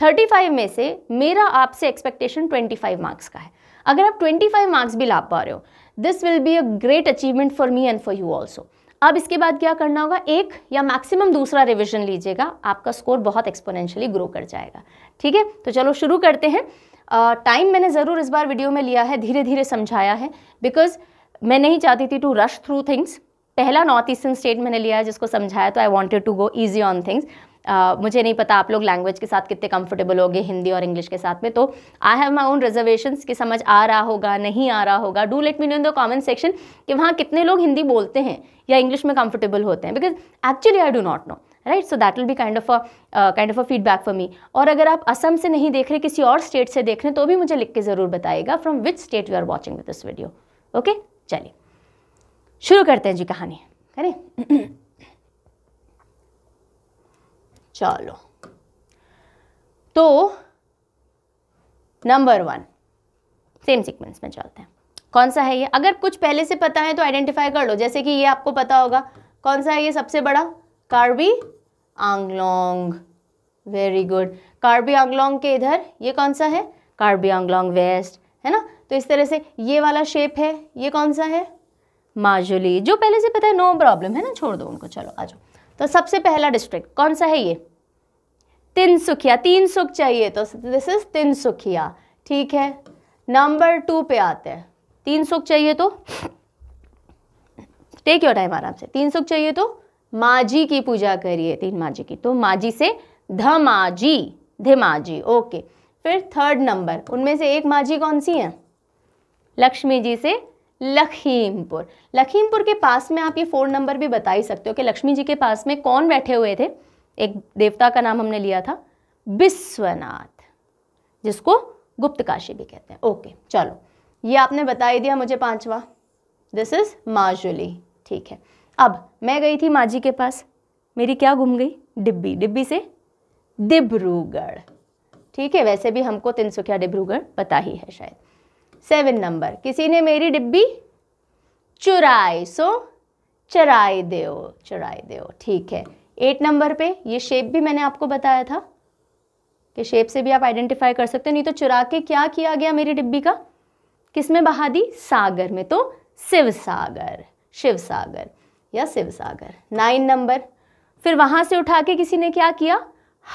35 में से मेरा आपसे एक्सपेक्टेशन 25 मार्क्स का है अगर आप 25 मार्क्स भी ला पा रहे हो this will be a great achievement for me and for you also अब इसके बाद क्या करना होगा एक या मैक्सिमम दूसरा रिविजन लीजिएगा आपका स्कोर बहुत एक्सपोनेंशियली ग्रो कर जाएगा ठीक है तो चलो शुरू करते हैं टाइम uh, मैंने ज़रूर इस बार वीडियो में लिया है धीरे धीरे समझाया है बिकॉज़ मैं नहीं चाहती थी टू रश थ्रू थिंग्स पहला नॉर्थ ईस्टर्न स्टेट मैंने लिया है जिसको समझाया तो I wanted to go easy on things Uh, मुझे नहीं पता आप लोग लैंग्वेज के साथ कितने कंफर्टेबल होंगे हिंदी और इंग्लिश के साथ में तो I have my own reservation कि समझ आ रहा होगा नहीं आ रहा होगा do let me know in the comment section कि वहाँ कितने लोग हिंदी बोलते हैं या इंग्लिश में कंफर्टेबल होते हैं because actually I do not know right so that will be kind of a kind of a feedback for me और अगर आप असम से नहीं देख रहे किसी और स्टेट से देख रहे तो भी मुझे लिख के ज़रूर बताएगा from which state you are watching this video okay चलिए शुरू करते हैं जी कहानी करें चलो तो नंबर वन सेम सीक्वेंस में चलते हैं कौन सा है ये अगर कुछ पहले से पता है तो आइडेंटिफाई कर लो जैसे कि ये आपको पता होगा कौन सा है ये सबसे बड़ा कार्बी आंगलोंग वेरी गुड कार्बी आंगलोंग के इधर ये कौन सा है कार्बी आंगलोंग वेस्ट है ना तो इस तरह से ये वाला शेप है ये कौन सा है माजुली जो पहले से पता है नो प्रॉब्लम है ना छोड़ दो उनको चलो आ जाओ तो सबसे पहला डिस्ट्रिक्ट कौन सा है ये तीन सुखिया तीन सुख चाहिए तो दिस इज तीन सुखिया ठीक है नंबर टू पे आते हैं तीन सुख चाहिए तो टेक योर टाइम आराम से तीन सुख चाहिए तो माजी की पूजा करिए तीन माजी की तो माजी से धमाजी धिमाजी ओके फिर थर्ड नंबर उनमें से एक माझी कौन सी है लक्ष्मी जी से लखीमपुर लखीमपुर के पास में आप ये फोर नंबर भी बता ही सकते हो कि लक्ष्मी जी के पास में कौन बैठे हुए थे एक देवता का नाम हमने लिया था विश्वनाथ जिसको गुप्त काशी भी कहते हैं ओके चलो ये आपने बता ही दिया मुझे पांचवा दिस इज़ माजुली ठीक है अब मैं गई थी माझी के पास मेरी क्या घूम गई डिब्बी डिब्बी से डिब्रूगढ़ ठीक है वैसे भी हमको तिनसुखिया डिब्रूगढ़ पता ही है शायद सेवन नंबर किसी ने मेरी डिब्बी चुराए सो चराए देओ चराए देओ ठीक है एट नंबर पे ये शेप भी मैंने आपको बताया था कि शेप से भी आप आइडेंटिफाई कर सकते हो नहीं तो चुरा के क्या किया गया मेरी डिब्बी का किस में बहा दी सागर में तो शिव सागर शिव सागर या शिव सागर नाइन नंबर फिर वहां से उठा के किसी ने क्या किया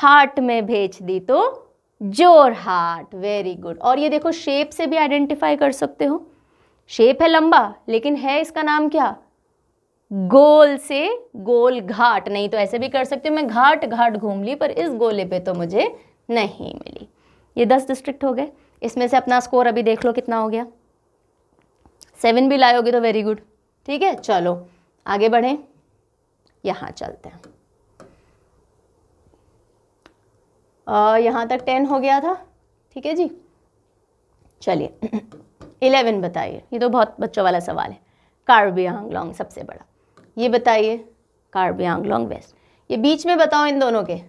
हार्ट में भेज दी तो जोरहाट वेरी गुड और ये देखो शेप से भी आइडेंटिफाई कर सकते हो शेप है लंबा लेकिन है इसका नाम क्या गोल से गोल घाट नहीं तो ऐसे भी कर सकते हो मैं घाट घाट घूम ली पर इस गोले पे तो मुझे नहीं मिली ये दस डिस्ट्रिक्ट हो गए इसमें से अपना स्कोर अभी देख लो कितना हो गया सेवन भी लाओगे तो वेरी गुड ठीक है चलो आगे बढ़ें यहाँ चलते हैं यहाँ तक टेन हो गया था ठीक है जी चलिए इलेवन बताइए ये तो बहुत बच्चों वाला सवाल है कार्बी आंगलोंग सबसे बड़ा ये बताइए कार्बी आंगलोंग वेस्ट ये बीच में बताओ इन दोनों के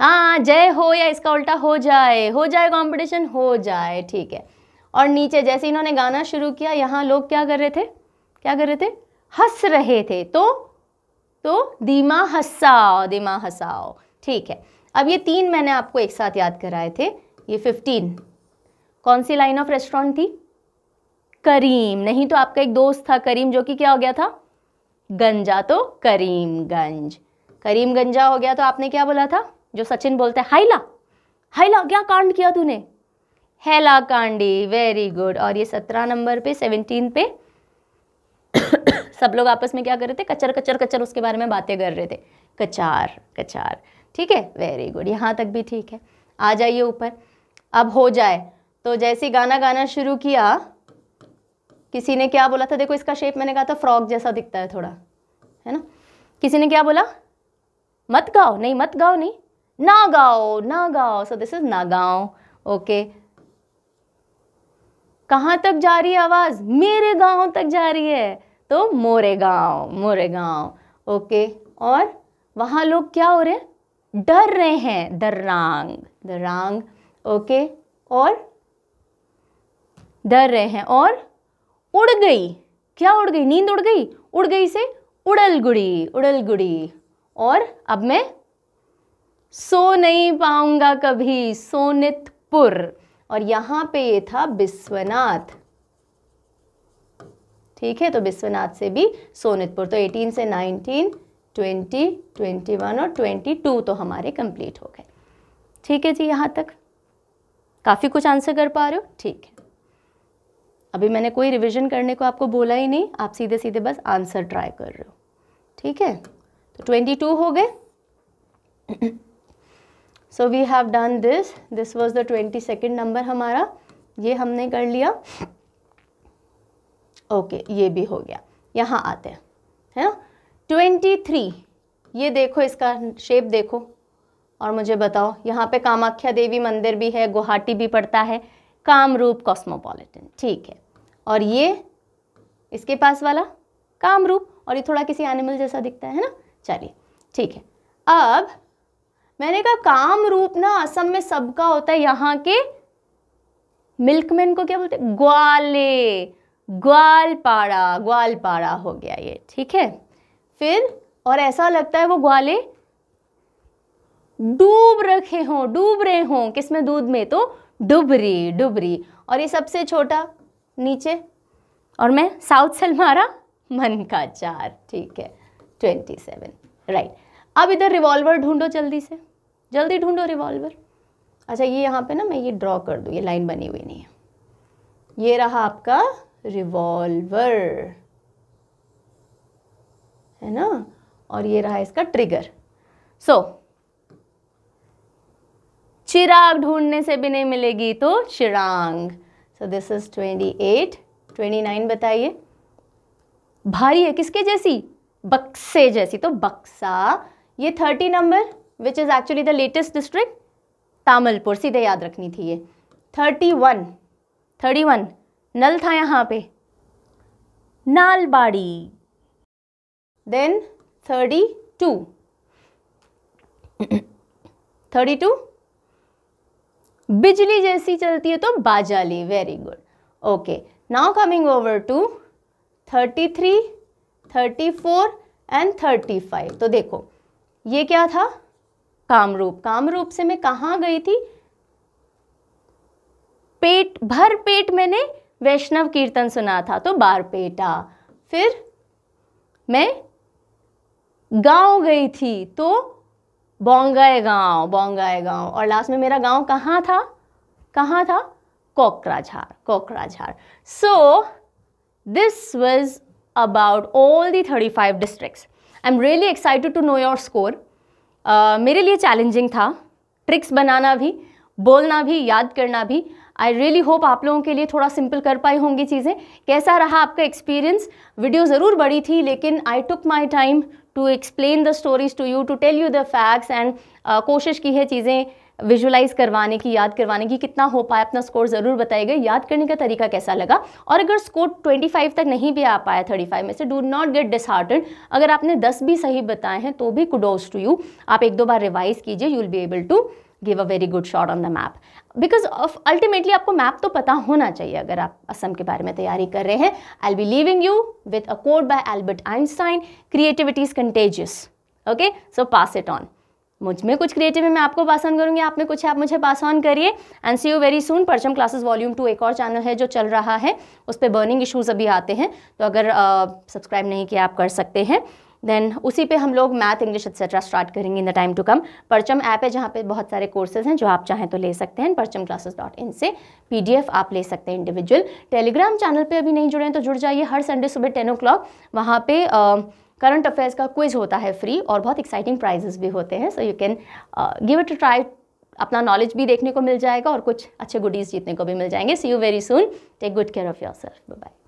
हाँ जय हो या इसका उल्टा हो जाए हो जाए कंपटीशन हो जाए ठीक है और नीचे जैसे इन्होंने गाना शुरू किया यहाँ लोग क्या कर रहे थे क्या कर रहे थे हंस रहे थे तो तो दीमा हंसाओ दीमा हंसाओ ठीक है अब ये तीन मैंने आपको एक साथ याद कराए थे ये फिफ्टीन कौन सी लाइन ऑफ रेस्टोरेंट थी करीम नहीं तो आपका एक दोस्त था करीम जो कि क्या हो गया था गंजा तो करीम गंज करीम गंजा हो गया तो आपने क्या बोला था जो सचिन बोलते हैं हाइला हाइला क्या कांड किया तूने हेला कांडी वेरी गुड और ये सत्रह नंबर पे सेवनटीन पे सब लोग आपस में क्या कर रहे थे कचर कचर कचर उसके बारे में बातें कर रहे थे कचार कचार ठीक है वेरी गुड यहाँ तक भी ठीक है आ जाइए ऊपर अब हो जाए तो जैसे गाना गाना शुरू किया किसी ने क्या बोला था देखो इसका शेप मैंने कहा था फ्रॉक जैसा दिखता है थोड़ा है ना किसी ने क्या बोला मत गाओ नहीं मत गाओ नहीं ना गाओ ना गाओ सो दिस इज ना गाओ ओके कहाँ तक जा रही है आवाज़ मेरे गांव तक जा रही है तो मोरे गांव मोरे गांव ओके और वहां लोग क्या हो रहे हैं डर रहे हैं द रंग द रंग ओके और डर रहे हैं और उड़ गई क्या उड़ गई नींद उड़ गई उड़ गई से उड़ल गुड़ी उड़ल गुड़ी और अब मैं सो नहीं पाऊंगा कभी सोनितपुर और यहां पे ये था विश्वनाथ ठीक है तो विश्वनाथ से भी सोनितपुर तो 18 से ट्वेंटी ट्वेंटी वन और ट्वेंटी टू तो हमारे कंप्लीट हो गए ठीक है जी यहाँ तक काफ़ी कुछ आंसर कर पा रहे हो ठीक है अभी मैंने कोई रिवीजन करने को आपको बोला ही नहीं आप सीधे सीधे बस आंसर ट्राई कर रहे हो ठीक है तो ट्वेंटी टू हो गए so we have done this this was the twenty second number हमारा ये हमने कर लिया ओके okay, ये भी हो गया यहाँ आते हैं है ना ट्वेंटी थ्री ये देखो इसका शेप देखो और मुझे बताओ यहाँ पे कामाख्या देवी मंदिर भी है गुवाहाटी भी पड़ता है कामरूप कॉस्मोपॉलिटन ठीक है और ये इसके पास वाला कामरूप और ये थोड़ा किसी एनिमल जैसा दिखता है ना चलिए ठीक है अब मैंने कहा कामरूप ना असम में सबका होता है यहाँ के मिल्कमैन को क्या बोलते हैं ग्वाले ग्वालपाड़ा ग्वालपाड़ा हो गया ये ठीक है फिर और ऐसा लगता है वो ग्वाले डूब रखे हों डूब रहे हों किसमें दूध में तो डुबरी डुबरी और ये सबसे छोटा नीचे और मैं साउथ सेल मारा मन का चार ठीक है ट्वेंटी सेवन राइट अब इधर रिवॉल्वर ढूंढो जल्दी से जल्दी ढूंढो रिवॉल्वर अच्छा ये यहाँ पे ना मैं ये ड्रॉ कर दूँ ये लाइन बनी हुई नहीं है ये रहा आपका रिवॉल्वर है ना और ये रहा इसका ट्रिगर सो so, चिराग ढूंढने से भी नहीं मिलेगी तो Chirang so this is twenty eight twenty nine बताइए भारी है किसके जैसी बक्से जैसी तो बक्सा ये thirty number which is actually the latest district Tamulpur सीधे याद रखनी थी ये थर्टी वन थर्टी वन नल था यहाँ पे नालबाड़ी then 32 32 बिजली जैसी चलती है तो Bajali very good okay now coming over to 33 34 and 35 तो देखो ये क्या था कामरूप कामरूप से मैं कहाँ गई थी पेट भर पेट मैंने वैष्णव कीर्तन सुना था तो बार पेटा फिर मैं गांव गई थी तो बोंगाए गांव बोंगाए गांव और लास्ट में मेरा गांव कहाँ था कहाँ था Kokrajhar Kokrajhar so this was about all the thirty five district I am really excited to know your score मेरे लिए चैलेंजिंग था ट्रिक्स बनाना भी बोलना भी याद करना भी आई रियली होप आप लोगों के लिए थोड़ा सिंपल कर पाई होंगी चीज़ें कैसा रहा आपका एक्सपीरियंस वीडियो ज़रूर बड़ी थी लेकिन I took my time to explain the stories to you to tell you the facts and कोशिश की है चीज़ें विजुलाइज करवाने की याद करवाने की कितना हो पाया अपना स्कोर ज़रूर बताएगा याद करने का तरीका कैसा लगा और अगर स्कोर 25 तक नहीं भी आ पाया 35 में से डू नॉट गेट डिसहार्टन अगर आपने 10 भी सही बताए हैं तो भी कुडोज टू यू आप एक दो बार रिवाइज कीजिए you will be able to give a very good shot on the map because of ultimately आपको मैप तो पता होना चाहिए अगर आप असम के बारे में तैयारी कर रहे हैं I be leaving you with a code by Albert Einstein creativity is contagious okay so pass it on मुझ में कुछ क्रिएटिव है मैं आपको पास ऑन करूँगी आप में कुछ है आप मुझे पास ऑन करिए and see you very soon Parcham classes volume two एक और चैनल है जो चल रहा है उस पर बर्निंग इशूज़ अभी आते हैं तो अगर सब्सक्राइब uh, नहीं किया आप कर सकते हैं देन उसी पे हम लोग मैथ इंग्लिश एक्सेट्रा स्टार्ट करेंगे in the time to come Parcham app है जहाँ पे बहुत सारे कोर्सेज हैं जो आप चाहें तो ले सकते हैं परचम क्लासेस डॉट इन से पी आप ले सकते हैं इंडिविजुअल टेलीग्राम चैनल पर अभी नहीं जुड़े हैं तो जुड़ जाइए हर संडे सुबह टेन ओ क्लॉक वहाँ पर करंट अफेयर्स का क्विज होता है फ्री और बहुत एक्साइटिंग प्राइजेस भी होते हैं so you can give it try अपना नॉलेज भी देखने को मिल जाएगा और कुछ अच्छे गुडीज़ जीतने को भी मिल जाएंगे see you very soon take good care of yourself bye